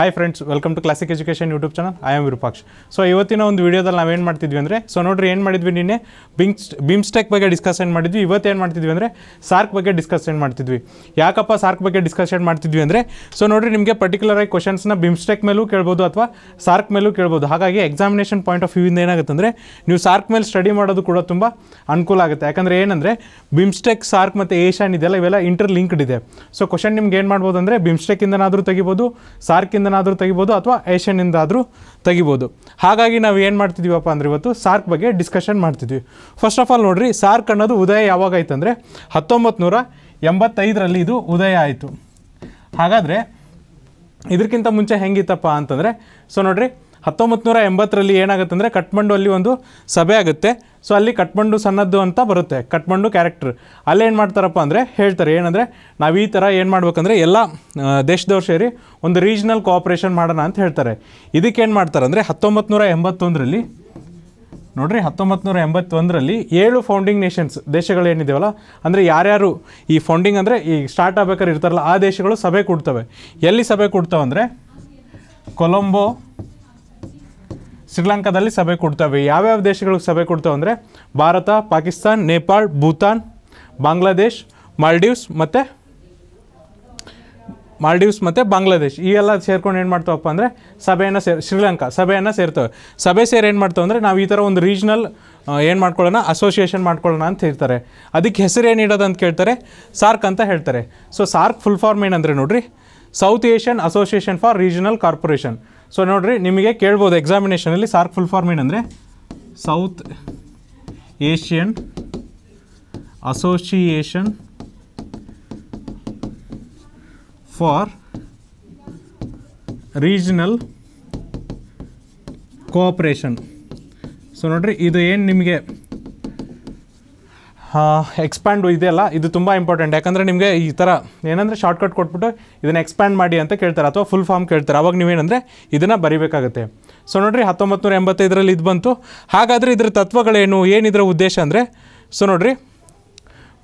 hi friends welcome to classic education YouTube channel I am so ಇವತ್ತಿನ ಒಂದು ವೀಡಿಯೋದಲ್ಲಿ ಏನು ಮಾಡ್ತಿದ್ವಿ ಅಂದರೆ ಸೊ ನೋಡ್ರಿ ಏನು ಮಾಡಿದ್ವಿ ನಿನ್ನೆ ಬಿಮ್ ಬಿಮ್ಸ್ಟೆಕ್ ಬಗ್ಗೆ ಡಿಸ್ಕಷನ್ ಮಾಡಿದ್ವಿ ಇವತ್ತು ಏನು ಮಾಡ್ತಿದ್ವಿ ಅಂದರೆ ಸಾರ್ಕ್ ಬಗ್ಗೆ ಡಿಸ್ಕಷನ್ ಮಾಡ್ತಿದ್ವಿ ಯಾಕಪ್ಪ ಸಾರ್ಕ್ ಬಗ್ಗೆ ಡಿಸ್ಕಷನ್ ಮಾಡ್ತಿದ್ವಿ ಅಂದರೆ ಸೊ ನೋಡ್ರಿ ನಿಮಗೆ ಪರ್ಟಿಕ್ಯುಲರ್ ಆಗಿ ಕ್ವಶನ್ಸ್ನ ಬಿಮ್ಸ್ಟೆಕ್ ಮೇಲೂ ಕೇಳ್ಬೋದು ಅಥವಾ ಸಾರ್ಕ್ ಮೇಲೂ ಕೇಳ್ಬೋದು ಹಾಗಾಗಿ ಎಕ್ಸಾಮಿನೇಷನ್ ಪಾಯಿಂಟ್ ಆಫ್ ಇಂದ ಏನಾಗುತ್ತೆ ಅಂದರೆ ನೀವು ಸಾರ್ಕ್ ಮೇಲೆ ಸ್ಟಡಿ ಮಾಡೋದು ಕೂಡ ತುಂಬ ಅನುಕೂಲ ಆಗುತ್ತೆ ಯಾಕಂದರೆ ಏನಂದರೆ ಬಿಮ್ಸ್ಟೆಕ್ ಸಾರ್ಕ್ ಮತ್ತು ಏಷ್ಯಾನ್ ಇದೆಲ್ಲ ಇವೆಲ್ಲ ಇಂಟರ್ ಲಿಂಕ್ಡ್ ಇದೆ ಸೊ ಕ್ವಶನ್ ನಿಮ್ಗೆ ಏನು ಮಾಡ್ಬೋದು ಅಂದರೆ ಬಿಮ್ಸ್ಟೆಕ್ ಇಂದನಾದರೂ ತೆಗಿಬೋದು ಇಂದ ಇಂದನಾದರೂ ತೆಗಿಬೋದು ಅಥವಾ ಏಷ್ಯನ್ನಿಂದಾದರೂ ತೆಗಿಬೋದು ಹಾಗಾಗಿ ನಾವು ಏನು ಮಾಡ್ತಿದ್ದೀವಪ್ಪ ಅಂದರೆ ಇವತ್ತು ಸಾರ್ಕ್ ಬಗ್ಗೆ ಡಿಸ್ಕಷನ್ ಮಾಡ್ತಿದ್ವಿ ಫಸ್ಟ್ ಆಫ್ ಆಲ್ ನೋಡ್ರಿ ಸಾರ್ಕ್ ಅನ್ನೋದು ಉದಯ ಯಾವಾಗ ಅಂದರೆ ಹತ್ತೊಂಬತ್ತು ನೂರ ಎಂಬತ್ತೈದರಲ್ಲಿ ಇದು ಉದಯ ಆಯಿತು ಹಾಗಾದರೆ ಇದಕ್ಕಿಂತ ಮುಂಚೆ ಹೆಂಗಿತ್ತಪ್ಪ ಅಂತಂದರೆ ಸೊ ನೋಡ್ರಿ ಹತ್ತೊಂಬತ್ತು ನೂರ ಎಂಬತ್ತರಲ್ಲಿ ಏನಾಗುತ್ತೆ ಅಂದರೆ ಕಟ್ಮಂಡು ಅಲ್ಲಿ ಒಂದು ಸಭೆ ಆಗುತ್ತೆ ಸೊ ಅಲ್ಲಿ ಕಟ್ಮಂಡು ಸನ್ನದ್ದು ಅಂತ ಬರುತ್ತೆ ಕಟ್ಮಂಡು ಕ್ಯಾರೆಕ್ಟ್ರ್ ಅಲ್ಲೇನು ಮಾಡ್ತಾರಪ್ಪ ಅಂದರೆ ಹೇಳ್ತಾರೆ ಏನಂದರೆ ನಾವು ಈ ಥರ ಏನು ಮಾಡ್ಬೇಕಂದ್ರೆ ಎಲ್ಲ ದೇಶದವ್ರು ಸೇರಿ ಒಂದು ರೀಜ್ನಲ್ ಕೋಆಪ್ರೇಷನ್ ಮಾಡೋಣ ಅಂತ ಹೇಳ್ತಾರೆ ಇದಕ್ಕೇನು ಮಾಡ್ತಾರೆ ಅಂದರೆ ಹತ್ತೊಂಬತ್ತು ನೂರ ಎಂಬತ್ತೊಂದರಲ್ಲಿ ನೋಡ್ರಿ ಹತ್ತೊಂಬತ್ತು ನೂರ ಎಂಬತ್ತೊಂದರಲ್ಲಿ ಏಳು ಫೌಂಡಿಂಗ್ ನೇಷನ್ಸ್ ದೇಶಗಳೇನಿದೆವಲ್ಲ ಅಂದರೆ ಯಾರ್ಯಾರು ಈ ಫೌಂಡಿಂಗ್ ಅಂದರೆ ಈ ಸ್ಟಾರ್ಟ್ ಆಗ್ಬೇಕಾದ್ರೆ ಇರ್ತಾರಲ್ಲ ಆ ದೇಶಗಳು ಸಭೆ ಕೊಡ್ತವೆ ಎಲ್ಲಿ ಸಭೆ ಅಂದರೆ ಕೊಲಂಬೋ ಶ್ರೀಲಂಕಾದಲ್ಲಿ ಸಭೆ ಕೊಡ್ತವೆ ಯಾವ್ಯಾವ ದೇಶಗಳಿಗೆ ಸಭೆ ಕೊಡ್ತವೆ ಅಂದರೆ ಭಾರತ ಪಾಕಿಸ್ತಾನ್ ನೇಪಾಳ್ ಭೂತಾನ್ ಬಾಂಗ್ಲಾದೇಶ್ ಮಾಲ್ಡೀವ್ಸ್ ಮತ್ತು ಮಾಲ್ಡೀವ್ಸ್ ಮತ್ತು ಬಾಂಗ್ಲಾದೇಶ್ ಈ ಎಲ್ಲ ಸೇರ್ಕೊಂಡು ಏನು ಮಾಡ್ತಾವಪ್ಪ ಅಂದರೆ ಸಭೆಯನ್ನು ಸೇರಿ ಶ್ರೀಲಂಕಾ ಸಭೆಯನ್ನು ಸೇರ್ತವೆ ಸಭೆ ಸೇರಿ ಏನು ಮಾಡ್ತಾವೆ ಅಂದರೆ ನಾವು ಈ ಥರ ಒಂದು ರೀಜ್ನಲ್ ಏನು ಮಾಡ್ಕೊಳ್ಳೋಣ ಅಸೋಸಿಯೇಷನ್ ಮಾಡ್ಕೊಳ್ಳೋಣ ಅಂತ ಹೇಳ್ತಾರೆ ಅದಕ್ಕೆ ಹೆಸರು ಏನು ಇಡೋದು ಅಂತ ಕೇಳ್ತಾರೆ ಸಾರ್ಕ್ ಅಂತ ಹೇಳ್ತಾರೆ ಸೊ ಸಾರ್ಕ್ ಫುಲ್ ಫಾರ್ಮ್ ಏನಂದರೆ ನೋಡಿರಿ south Asian association for regional corporation so ನೋಡ್ರಿ ನಿಮಗೆ ಕೇಳ್ಬೋದು ಎಕ್ಸಾಮಿನೇಷನಲ್ಲಿ ಸಾರ್ಕ್ ಫುಲ್ ಫಾರ್ಮ್ ಏನಂದರೆ south Asian association for regional cooperation so ನೋಡ್ರಿ ಇದು ಏನು ನಿಮಗೆ ಎಕ್ಸ್ಪ್ಯಾಂಡ್ ಇದೆಯಲ್ಲ ಇದು ತುಂಬ ಇಂಪಾರ್ಟೆಂಟ್ ಯಾಕಂದರೆ ನಿಮಗೆ ಈ ಥರ ಏನಂದರೆ ಶಾರ್ಟ್ಕಟ್ ಕೊಟ್ಬಿಟ್ಟು ಇದನ್ನು ಎಕ್ಸ್ಪ್ಯಾಂಡ್ ಮಾಡಿ ಅಂತ ಕೇಳ್ತಾರೆ ಅಥವಾ ಫುಲ್ ಫಾರ್ಮ್ ಕೇಳ್ತಾರೆ ಅವಾಗ ನೀವೇನಂದರೆ ಇದನ್ನು ಬರಿಬೇಕಾಗುತ್ತೆ ಸೊ ನೋಡಿರಿ ಹತ್ತೊಂಬತ್ತು ನೂರ ಎಂಬತ್ತೈದರಲ್ಲಿ ಇದು ಬಂತು ಹಾಗಾದರೆ ಇದರ ತತ್ವಗಳೇನು ಏನಿದ್ರ ಉದ್ದೇಶ ಅಂದರೆ ಸೊ ನೋಡಿರಿ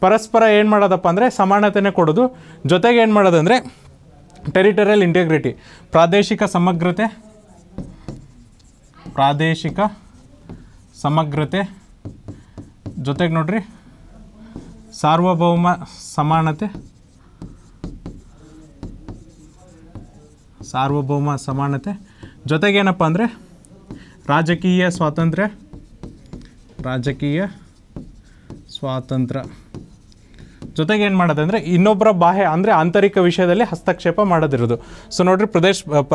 ಪರಸ್ಪರ ಏನು ಮಾಡೋದಪ್ಪ ಅಂದರೆ ಸಮಾನತೆನೇ ಕೊಡೋದು ಜೊತೆಗೆ ಏನು ಮಾಡೋದಂದರೆ ಟೆರಿಟರಿಯಲ್ ಇಂಟೆಗ್ರಿಟಿ ಪ್ರಾದೇಶಿಕ ಸಮಗ್ರತೆ ಪ್ರಾದೇಶಿಕ ಸಮಗ್ರತೆ ಜೊತೆಗೆ ನೋಡ್ರಿ ಸಾರ್ವಭೌಮ ಸಮಾನತೆ ಸಾರ್ವಭೌಮ ಸಮಾನತೆ ಜೊತೆಗೇನಪ್ಪ ಅಂದರೆ ರಾಜಕೀಯ ಸ್ವಾತಂತ್ರ್ಯ ರಾಜಕೀಯ ಸ್ವಾತಂತ್ರ್ಯ ಜೊತೆಗೆ ಏನು ಮಾಡೋದಂದರೆ ಇನ್ನೊಬ್ಬರ ಬಾಹ್ಯ ಅಂದರೆ ಆಂತರಿಕ ವಿಷಯದಲ್ಲಿ ಹಸ್ತಕ್ಷೇಪ ಮಾಡೋದಿರೋದು ಸೊ ನೋಡಿರಿ ಪ್ರದೇಶ ಪ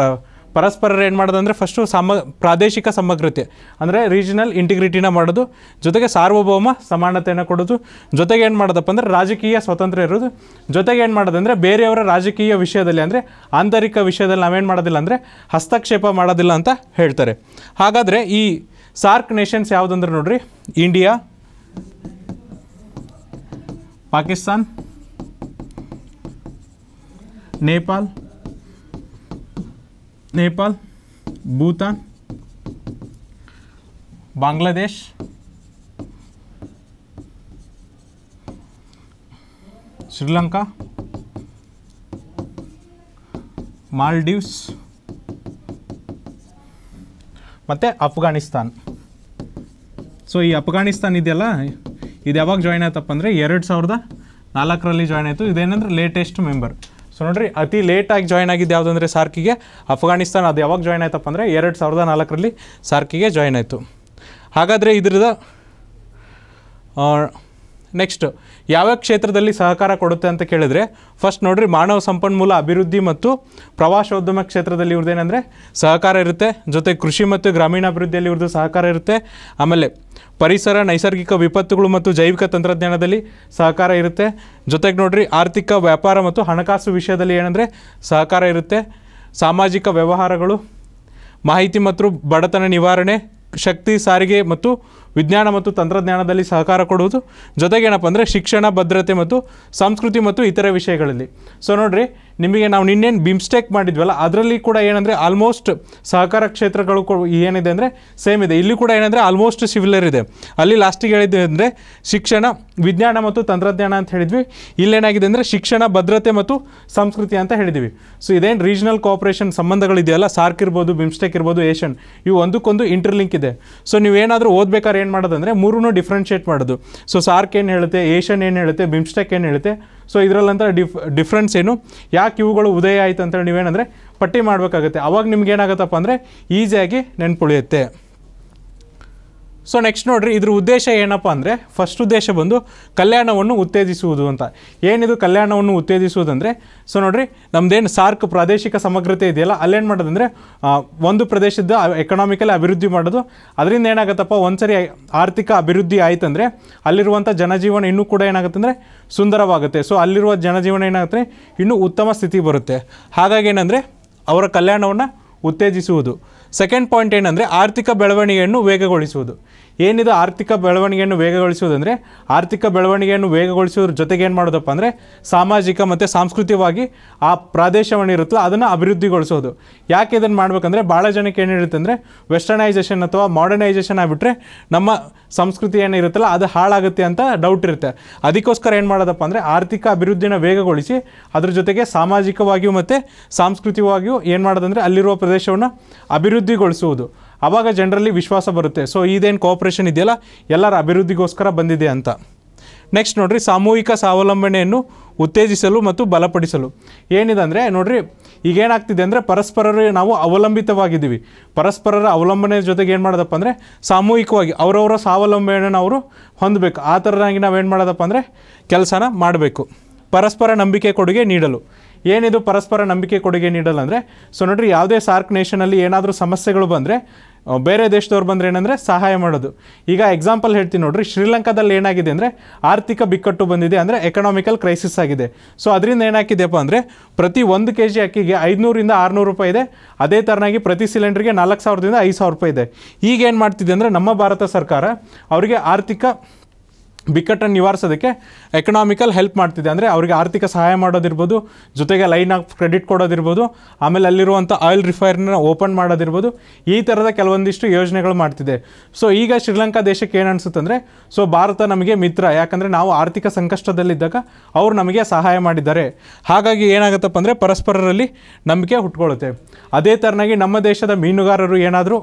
ಪರಸ್ಪರರು ಏನು ಮಾಡೋದಂದ್ರೆ ಫಸ್ಟು ಸಮ ಪ್ರಾದೇಶಿಕ ಸಮಗ್ರತೆ ಅಂದರೆ ರೀಜನಲ್ ಇಂಟಿಗ್ರಿಟಿನ ಮಾಡೋದು ಜೊತೆಗೆ ಸಾರ್ವಭೌಮ ಸಮಾನತೆಯನ್ನು ಕೊಡೋದು ಜೊತೆಗೆ ಏನು ಮಾಡೋದಪ್ಪ ಅಂದರೆ ರಾಜಕೀಯ ಸ್ವಾತಂತ್ರ್ಯ ಇರೋದು ಜೊತೆಗೆ ಏನು ಮಾಡೋದಂದರೆ ಬೇರೆಯವರ ರಾಜಕೀಯ ವಿಷಯದಲ್ಲಿ ಅಂದರೆ ಆಂತರಿಕ ವಿಷಯದಲ್ಲಿ ನಾವೇನು ಮಾಡೋದಿಲ್ಲ ಅಂದರೆ ಹಸ್ತಕ್ಷೇಪ ಮಾಡೋದಿಲ್ಲ ಅಂತ ಹೇಳ್ತಾರೆ ಹಾಗಾದರೆ ಈ ಸಾರ್ಕ್ ನೇಷನ್ಸ್ ಯಾವುದಂದ್ರೆ ನೋಡ್ರಿ ಇಂಡಿಯಾ ಪಾಕಿಸ್ತಾನ್ ನೇಪಾಲ್ ನೇಪಾಲ್ ಭೂತಾನ್ ಬಾಂಗ್ಲಾದೇಶ್ ಶ್ರೀಲಂಕಾ ಮಾಲ್ಡೀವ್ಸ್ ಮತ್ತು ಅಫ್ಘಾನಿಸ್ತಾನ್ ಸೊ ಈ ಅಫ್ಘಾನಿಸ್ತಾನ್ ಇದೆಯಲ್ಲ ಇದು ಯಾವಾಗ ಜಾಯ್ನ್ ಆಯ್ತಪ್ಪ ಅಂದರೆ ಎರಡು ಸಾವಿರದ ನಾಲ್ಕರಲ್ಲಿ ಜಾಯ್ನ್ ಆಯಿತು ಇದೇನೆಂದ್ರೆ ಲೇಟೆಸ್ಟ್ ಮೆಂಬರ್ ಸೊ ನೋಡ್ರಿ ಅತಿ ಲೇಟಾಗಿ ಜಾಯ್ನ್ ಆಗಿದ್ದು ಯಾವುದಂದ್ರೆ ಸಾರ್ಕಿಗೆ ಅಫ್ಘಾನಿಸ್ತಾನ್ ಅದು ಯಾವಾಗ ಜಾಯ್ನ್ ಆಯ್ತಪ್ಪ ಅಂದರೆ ಎರಡು ಸಾವಿರದ ನಾಲ್ಕರಲ್ಲಿ ಸಾರ್ಕಿಗೆ ಜಾಯ್ನ್ ಆಯಿತು ಹಾಗಾದರೆ ಇದ್ರದ ನೆಕ್ಸ್ಟ್ ಯಾವ್ಯಾವ ಕ್ಷೇತ್ರದಲ್ಲಿ ಸಹಕಾರ ಕೊಡುತ್ತೆ ಅಂತ ಕೇಳಿದರೆ ಫಸ್ಟ್ ನೋಡಿರಿ ಮಾನವ ಸಂಪನ್ಮೂಲ ಅಭಿವೃದ್ಧಿ ಮತ್ತು ಪ್ರವಾಸೋದ್ಯಮ ಕ್ಷೇತ್ರದಲ್ಲಿ ಇವ್ರದ್ದೇನೆಂದರೆ ಸಹಕಾರ ಇರುತ್ತೆ ಜೊತೆ ಕೃಷಿ ಮತ್ತು ಗ್ರಾಮೀಣಾಭಿವೃದ್ಧಿಯಲ್ಲಿ ಇವ್ರದ್ದು ಸಹಕಾರ ಇರುತ್ತೆ ಆಮೇಲೆ ಪರಿಸರ ನೈಸರ್ಗಿಕ ವಿಪತ್ತುಗಳು ಮತ್ತು ಜೈವಿಕ ತಂತ್ರಜ್ಞಾನದಲ್ಲಿ ಸಹಕಾರ ಇರುತ್ತೆ ಜೊತೆಗೆ ನೋಡ್ರಿ ಆರ್ಥಿಕ ವ್ಯಾಪಾರ ಮತ್ತು ಹಣಕಾಸು ವಿಷಯದಲ್ಲಿ ಏನಂದರೆ ಸಹಕಾರ ಇರುತ್ತೆ ಸಾಮಾಜಿಕ ವ್ಯವಹಾರಗಳು ಮಾಹಿತಿ ಮತ್ತು ಬಡತನ ನಿವಾರಣೆ ಶಕ್ತಿ ಸಾರಿಗೆ ಮತ್ತು ವಿಜ್ಞಾನ ಮತ್ತು ತಂತ್ರಜ್ಞಾನದಲ್ಲಿ ಸಹಕಾರ ಕೊಡುವುದು ಏನಪ್ಪ ಅಂದರೆ ಶಿಕ್ಷಣ ಭದ್ರತೆ ಮತ್ತು ಸಂಸ್ಕೃತಿ ಮತ್ತು ಇತರ ವಿಷಯಗಳಲ್ಲಿ ಸೊ ನೋಡಿರಿ ನಿಮಗೆ ನಾವು ನಿನ್ನೇನು ಬಿಮ್ಸ್ಟೆಕ್ ಮಾಡಿದ್ವಲ್ಲ ಅದರಲ್ಲಿ ಕೂಡ ಏನಂದರೆ ಆಲ್ಮೋಸ್ಟ್ ಸಹಕಾರ ಕ್ಷೇತ್ರಗಳು ಏನಿದೆ ಅಂದರೆ ಸೇಮ್ ಇದೆ ಇಲ್ಲಿ ಕೂಡ ಏನಂದರೆ ಆಲ್ಮೋಸ್ಟ್ ಸಿವಿಲರ್ ಇದೆ ಅಲ್ಲಿ ಲಾಸ್ಟಿಗೆ ಹೇಳಿದ್ವಿ ಅಂದರೆ ಶಿಕ್ಷಣ ವಿಜ್ಞಾನ ಮತ್ತು ತಂತ್ರಜ್ಞಾನ ಅಂತ ಹೇಳಿದ್ವಿ ಇಲ್ಲೇನಾಗಿದೆ ಅಂದರೆ ಶಿಕ್ಷಣ ಭದ್ರತೆ ಮತ್ತು ಸಂಸ್ಕೃತಿ ಅಂತ ಹೇಳಿದ್ವಿ ಸೊ ಇದೇನು ರೀಜನಲ್ ಕೋಆಪರೇಷನ್ ಸಂಬಂಧಗಳಿದೆಯಲ್ಲ ಸಾರ್ಕ್ ಇರ್ಬೋದು ಬಿಮ್ಸ್ಟೇಕ್ ಇರ್ಬೋದು ಏಷ್ಯನ್ ಇವು ಒಂದಕ್ಕೊಂದು ಇಂಟರ್ಲಿಂಕ್ ಇದೆ ಸೊ ನೀವೇನಾದರೂ ಓದಬೇಕಾದ್ರೆ ಏನು ಅಂದರೆ ಮೂರೂ ಡಿಫ್ರೆನ್ಷಿಯೇಟ್ ಮಾಡೋದು ಸೊ ಸಾರ್ಕ್ ಏನು ಹೇಳುತ್ತೆ ಏಷ್ಯನ್ ಏನು ಹೇಳುತ್ತೆ ಬಿಮ್ಸ್ಟೆಕ್ ಏನು ಹೇಳುತ್ತೆ ಸೊ ಇದರಲ್ಲಂತ ಡಿಫ್ ಡಿಫ್ರೆನ್ಸ್ ಏನು ಯಾಕೆ ಇವುಗಳು ಉದಯ ಆಯಿತು ಅಂತೇಳಿ ನೀವೇನಂದರೆ ಪಟ್ಟಿ ಮಾಡಬೇಕಾಗುತ್ತೆ ಅವಾಗ ಏನಾಗುತ್ತಪ್ಪ ಅಂದರೆ ಈಸಿಯಾಗಿ ನೆನ್ಪುಳಿಯುತ್ತೆ ಸೊ ನೆಕ್ಸ್ಟ್ ನೋಡಿರಿ ಇದ್ರ ಉದ್ದೇಶ ಏನಪ್ಪ ಅಂದರೆ ಫಸ್ಟ್ ಉದ್ದೇಶ ಬಂದು ಕಲ್ಯಾಣವನ್ನು ಉತ್ತೇಜಿಸುವುದು ಅಂತ ಏನಿದು ಕಲ್ಯಾಣವನ್ನು ಉತ್ತೇಜಿಸುವುದಂದರೆ ಸೊ ನೋಡಿರಿ ನಮ್ಮದೇನು ಸಾರ್ಕ್ ಪ್ರಾದೇಶಿಕ ಸಮಗ್ರತೆ ಇದೆಯಲ್ಲ ಅಲ್ಲೇನು ಮಾಡೋದಂದರೆ ಒಂದು ಪ್ರದೇಶದ ಎಕನಾಮಿಕಲಿ ಅಭಿವೃದ್ಧಿ ಮಾಡೋದು ಅದರಿಂದ ಏನಾಗುತ್ತಪ್ಪ ಒಂದ್ಸರಿ ಆರ್ಥಿಕ ಅಭಿವೃದ್ಧಿ ಅಂದರೆ ಅಲ್ಲಿರುವಂಥ ಜನಜೀವನ ಇನ್ನೂ ಕೂಡ ಅಂದರೆ ಸುಂದರವಾಗುತ್ತೆ ಸೊ ಅಲ್ಲಿರುವ ಜನಜೀವನ ಏನಾಗುತ್ತೆ ಇನ್ನೂ ಉತ್ತಮ ಸ್ಥಿತಿ ಬರುತ್ತೆ ಹಾಗಾಗಿ ಏನಂದರೆ ಅವರ ಕಲ್ಯಾಣವನ್ನು ಉತ್ತೇಜಿಸುವುದು ಸೆಕೆಂಡ್ ಪಾಯಿಂಟ್ ಏನಂದರೆ ಆರ್ಥಿಕ ಬೆಳವಣಿಗೆಯನ್ನು ವೇಗಗೊಳಿಸುವುದು ಏನಿದು ಆರ್ಥಿಕ ಬೆಳವಣಿಗೆಯನ್ನು ವೇಗಗೊಳಿಸುವುದಂದರೆ ಆರ್ಥಿಕ ಬೆಳವಣಿಗೆಯನ್ನು ವೇಗಗೊಳಿಸುವುದ್ರ ಜೊತೆಗೆ ಏನು ಮಾಡೋದಪ್ಪ ಅಂದರೆ ಸಾಮಾಜಿಕ ಮತ್ತು ಸಾಂಸ್ಕೃತಿಕವಾಗಿ ಆ ಪ್ರದೇಶವನ್ನಿರುತ್ತೋ ಅದನ್ನು ಅಭಿವೃದ್ಧಿಗೊಳಿಸೋದು ಯಾಕೆ ಇದನ್ನು ಮಾಡಬೇಕಂದ್ರೆ ಭಾಳ ಜನಕ್ಕೆ ಏನಿರುತ್ತೆ ಅಂದರೆ ವೆಸ್ಟರ್ನೈಸೇಷನ್ ಅಥವಾ ಮಾಡರ್ನೈಸೇಷನ್ ಆಗಿಬಿಟ್ರೆ ನಮ್ಮ ಸಂಸ್ಕೃತಿ ಏನಿರುತ್ತಲ್ಲ ಅದು ಹಾಳಾಗುತ್ತೆ ಅಂತ ಡೌಟ್ ಇರುತ್ತೆ ಅದಕ್ಕೋಸ್ಕರ ಏನು ಮಾಡೋದಪ್ಪ ಅಂದರೆ ಆರ್ಥಿಕ ಅಭಿವೃದ್ಧಿನ ವೇಗಗೊಳಿಸಿ ಅದ್ರ ಜೊತೆಗೆ ಸಾಮಾಜಿಕವಾಗಿಯೂ ಮತ್ತು ಸಾಂಸ್ಕೃತಿಕವಾಗಿಯೂ ಏನು ಮಾಡೋದಂದರೆ ಅಲ್ಲಿರುವ ಪ್ರದೇಶವನ್ನು ಅಭಿವೃದ್ಧಿಗೊಳಿಸುವುದು ಆವಾಗ ಜನರಲ್ಲಿ ವಿಶ್ವಾಸ ಬರುತ್ತೆ ಸೊ ಇದೇನು ಕೋಆಪ್ರೇಷನ್ ಇದೆಯಲ್ಲ ಎಲ್ಲರ ಅಭಿವೃದ್ಧಿಗೋಸ್ಕರ ಬಂದಿದೆ ಅಂತ ನೆಕ್ಸ್ಟ್ ನೋಡಿರಿ ಸಾಮೂಹಿಕ ಸ್ವಾವಲಂಬನೆಯನ್ನು ಉತ್ತೇಜಿಸಲು ಮತ್ತು ಬಲಪಡಿಸಲು ಏನಿದೆ ಅಂದರೆ ಈಗ ಈಗೇನಾಗ್ತಿದೆ ಅಂದರೆ ಪರಸ್ಪರರು ನಾವು ಅವಲಂಬಿತವಾಗಿದ್ದೀವಿ ಪರಸ್ಪರರ ಅವಲಂಬನೆ ಜೊತೆಗೆ ಏನು ಮಾಡೋದಪ್ಪ ಅಂದರೆ ಸಾಮೂಹಿಕವಾಗಿ ಅವರವರ ಸ್ವಾವಲಂಬನೆಯನ್ನು ಅವರು ಹೊಂದಬೇಕು ಆ ಥರದಾಗಿ ನಾವೇನು ಮಾಡೋದಪ್ಪ ಅಂದರೆ ಕೆಲಸನ ಮಾಡಬೇಕು ಪರಸ್ಪರ ನಂಬಿಕೆ ಕೊಡುಗೆ ನೀಡಲು ಏನಿದು ಪರಸ್ಪರ ನಂಬಿಕೆ ಕೊಡುಗೆ ನೀಡಲ್ಲ ಅಂದರೆ ಸೊ ನೋಡಿರಿ ಯಾವುದೇ ಸಾರ್ಕ್ ನೇಷನಲ್ಲಿ ಏನಾದರೂ ಸಮಸ್ಯೆಗಳು ಬಂದರೆ ಬೇರೆ ದೇಶದವ್ರು ಬಂದರೆ ಏನಂದರೆ ಸಹಾಯ ಮಾಡೋದು ಈಗ ಎಕ್ಸಾಂಪಲ್ ಹೇಳ್ತೀನಿ ನೋಡ್ರಿ ಶ್ರೀಲಂಕಾದಲ್ಲಿ ಏನಾಗಿದೆ ಅಂದರೆ ಆರ್ಥಿಕ ಬಿಕ್ಕಟ್ಟು ಬಂದಿದೆ ಅಂದರೆ ಎಕನಾಮಿಕಲ್ ಕ್ರೈಸಿಸ್ ಆಗಿದೆ ಸೊ ಅದರಿಂದ ಏನಾಕಿದೆಯಪ್ಪ ಅಂದರೆ ಪ್ರತಿ ಒಂದು ಕೆ ಜಿ ಅಕ್ಕಿಗೆ ಐದುನೂರಿಂದ ಆರುನೂರು ರೂಪಾಯಿ ಇದೆ ಅದೇ ಥರನಾಗಿ ಪ್ರತಿ ಸಿಲಿಂಡ್ರಿಗೆ ನಾಲ್ಕು ಸಾವಿರದಿಂದ ಐದು ಸಾವಿರ ರೂಪಾಯಿ ಇದೆ ಈಗೇನು ಮಾಡ್ತಿದೆ ಅಂದರೆ ನಮ್ಮ ಭಾರತ ಸರ್ಕಾರ ಅವರಿಗೆ ಆರ್ಥಿಕ ಬಿಕ್ಕಟ್ಟನ್ನು ನಿವಾರಿಸೋದಕ್ಕೆ ಎಕನಾಮಿಕಲ್ ಹೆಲ್ಪ್ ಮಾಡ್ತಿದೆ ಅಂದರೆ ಅವರಿಗೆ ಆರ್ಥಿಕ ಸಹಾಯ ಮಾಡೋದಿರ್ಬೋದು ಜೊತೆಗೆ ಲೈನ್ ಆಫ್ ಕ್ರೆಡಿಟ್ ಕೊಡೋದಿರ್ಬೋದು ಆಮೇಲೆ ಅಲ್ಲಿರುವಂಥ ಆಯಿಲ್ ರಿಫೈನರ್ನ ಓಪನ್ ಮಾಡೋದಿರ್ಬೋದು ಈ ಥರದ ಕೆಲವೊಂದಿಷ್ಟು ಯೋಜನೆಗಳು ಮಾಡ್ತಿದೆ ಸೊ ಈಗ ಶ್ರೀಲಂಕಾ ದೇಶಕ್ಕೆ ಏನು ಅಂದರೆ ಸೊ ಭಾರತ ನಮಗೆ ಮಿತ್ರ ಯಾಕಂದರೆ ನಾವು ಆರ್ಥಿಕ ಸಂಕಷ್ಟದಲ್ಲಿದ್ದಾಗ ಅವರು ನಮಗೆ ಸಹಾಯ ಮಾಡಿದ್ದಾರೆ ಹಾಗಾಗಿ ಏನಾಗುತ್ತಪ್ಪ ಅಂದರೆ ಪರಸ್ಪರರಲ್ಲಿ ನಂಬಿಕೆ ಹುಟ್ಕೊಳ್ಳುತ್ತೆ ಅದೇ ಥರನಾಗಿ ನಮ್ಮ ದೇಶದ ಮೀನುಗಾರರು ಏನಾದರೂ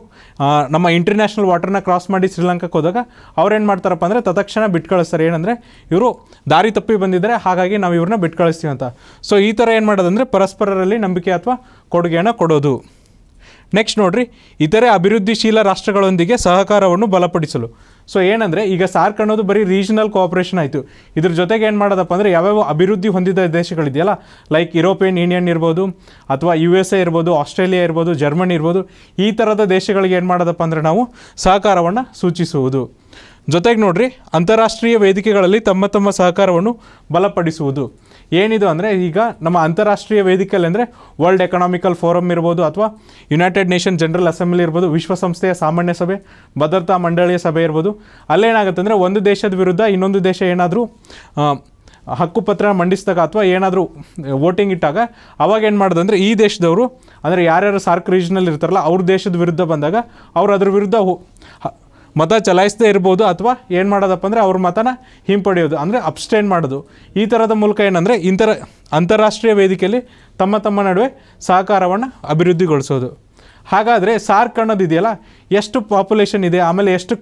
ನಮ್ಮ ಇಂಟರ್ನ್ಯಾಷನಲ್ ವಾಟರ್ನ ಕ್ರಾಸ್ ಮಾಡಿ ಶ್ರೀಲಂಕಾಕ್ಕೆ ಹೋದಾಗ ಅವ್ರೇನು ಮಾಡ್ತಾರಪ್ಪ ಅಂದರೆ ತತ್ಕ್ಷಣ ಬಿಟ್ಟು ಬಿಟ್ಟು ಕಳಿಸ್ತಾರೆ ಏನಂದರೆ ಇವರು ದಾರಿ ತಪ್ಪಿ ಬಂದಿದ್ರೆ ಹಾಗಾಗಿ ನಾವು ಇವ್ರನ್ನ ಬಿಟ್ಟು ಕಳಿಸ್ತೀವಿ ಅಂತ ಸೊ ಈ ಥರ ಏನು ಮಾಡೋದಂದರೆ ಪರಸ್ಪರರಲ್ಲಿ ನಂಬಿಕೆ ಅಥವಾ ಕೊಡುಗೆಯನ್ನು ಕೊಡೋದು ನೆಕ್ಸ್ಟ್ ನೋಡಿರಿ ಇತರೆ ಅಭಿವೃದ್ಧಿಶೀಲ ರಾಷ್ಟ್ರಗಳೊಂದಿಗೆ ಸಹಕಾರವನ್ನು ಬಲಪಡಿಸಲು ಸೊ ಏನಂದರೆ ಈಗ ಸಾರ್ಕ್ ಅನ್ನೋದು ಬರೀ ರೀಜನಲ್ ಕೋಆಪ್ರೇಷನ್ ಆಯಿತು ಇದ್ರ ಜೊತೆಗೆ ಏನು ಮಾಡೋದಪ್ಪ ಅಂದರೆ ಯಾವ್ಯಾವ ಅಭಿವೃದ್ಧಿ ಹೊಂದಿದ ದೇಶಗಳಿದೆಯಲ್ಲ ಲೈಕ್ ಯುರೋಪಿಯನ್ ಯೂನಿಯನ್ ಇರ್ಬೋದು ಅಥವಾ ಯು ಎಸ್ ಎ ಇರ್ಬೋದು ಆಸ್ಟ್ರೇಲಿಯಾ ಇರ್ಬೋದು ಜರ್ಮನಿ ಇರ್ಬೋದು ಈ ಥರದ ದೇಶಗಳಿಗೆ ಏನು ಮಾಡೋದಪ್ಪ ಅಂದರೆ ನಾವು ಸಹಕಾರವನ್ನು ಸೂಚಿಸುವುದು ಜೊತೆಗೆ ನೋಡ್ರಿ ಅಂತಾರಾಷ್ಟ್ರೀಯ ವೇದಿಕೆಗಳಲ್ಲಿ ತಮ್ಮ ತಮ್ಮ ಸಹಕಾರವನ್ನು ಬಲಪಡಿಸುವುದು ಏನಿದು ಅಂದರೆ ಈಗ ನಮ್ಮ ಅಂತಾರಾಷ್ಟ್ರೀಯ ವೇದಿಕೆಯಲ್ಲಿ ಅಂದರೆ ವರ್ಲ್ಡ್ ಎಕನಾಮಿಕಲ್ ಫೋರಮ್ ಇರ್ಬೋದು ಅಥವಾ ಯುನೈಟೆಡ್ ನೇಷನ್ ಜನರಲ್ ಅಸೆಂಬ್ಲಿ ಇರ್ಬೋದು ವಿಶ್ವಸಂಸ್ಥೆಯ ಸಾಮಾನ್ಯ ಸಭೆ ಭದ್ರತಾ ಮಂಡಳಿಯ ಸಭೆ ಇರ್ಬೋದು ಅಲ್ಲೇನಾಗುತ್ತೆ ಅಂದರೆ ಒಂದು ದೇಶದ ವಿರುದ್ಧ ಇನ್ನೊಂದು ದೇಶ ಏನಾದರೂ ಹಕ್ಕುಪತ್ರ ಮಂಡಿಸಿದಾಗ ಅಥವಾ ಏನಾದರೂ ವೋಟಿಂಗ್ ಇಟ್ಟಾಗ ಅವಾಗ ಏನು ಮಾಡೋದು ಅಂದರೆ ಈ ದೇಶದವರು ಅಂದರೆ ಯಾರ್ಯಾರು ಸಾರ್ಕ್ ರೀಜನಲ್ಲಿ ಇರ್ತಾರಲ್ಲ ಅವ್ರ ದೇಶದ ವಿರುದ್ಧ ಬಂದಾಗ ಅವ್ರು ಅದ್ರ ವಿರುದ್ಧ ಮತ ಚಲಾಯಿಸದೇ ಇರ್ಬೋದು ಅಥವಾ ಏನು ಮಾಡೋದಪ್ಪ ಅಂದರೆ ಅವ್ರ ಮತನ ಹಿಂಪಡೆಯೋದು ಅಂದರೆ ಅಪ್ಸ್ಟೇನ್ ಮಾಡೋದು ಈ ಥರದ ಮೂಲಕ ಏನಂದರೆ ಇಂತರ ಅಂತಾರಾಷ್ಟ್ರೀಯ ವೇದಿಕೆಯಲ್ಲಿ ತಮ್ಮ ತಮ್ಮ ನಡುವೆ ಸಹಕಾರವನ್ನು ಅಭಿವೃದ್ಧಿಗೊಳಿಸೋದು ಹಾಗಾದರೆ ಸಾರ್ಕ್ ಅನ್ನೋದಿದೆಯಲ್ಲ ಎಷ್ಟು ಪಾಪ್ಯುಲೇಷನ್ ಇದೆ ಆಮೇಲೆ ಎಷ್ಟು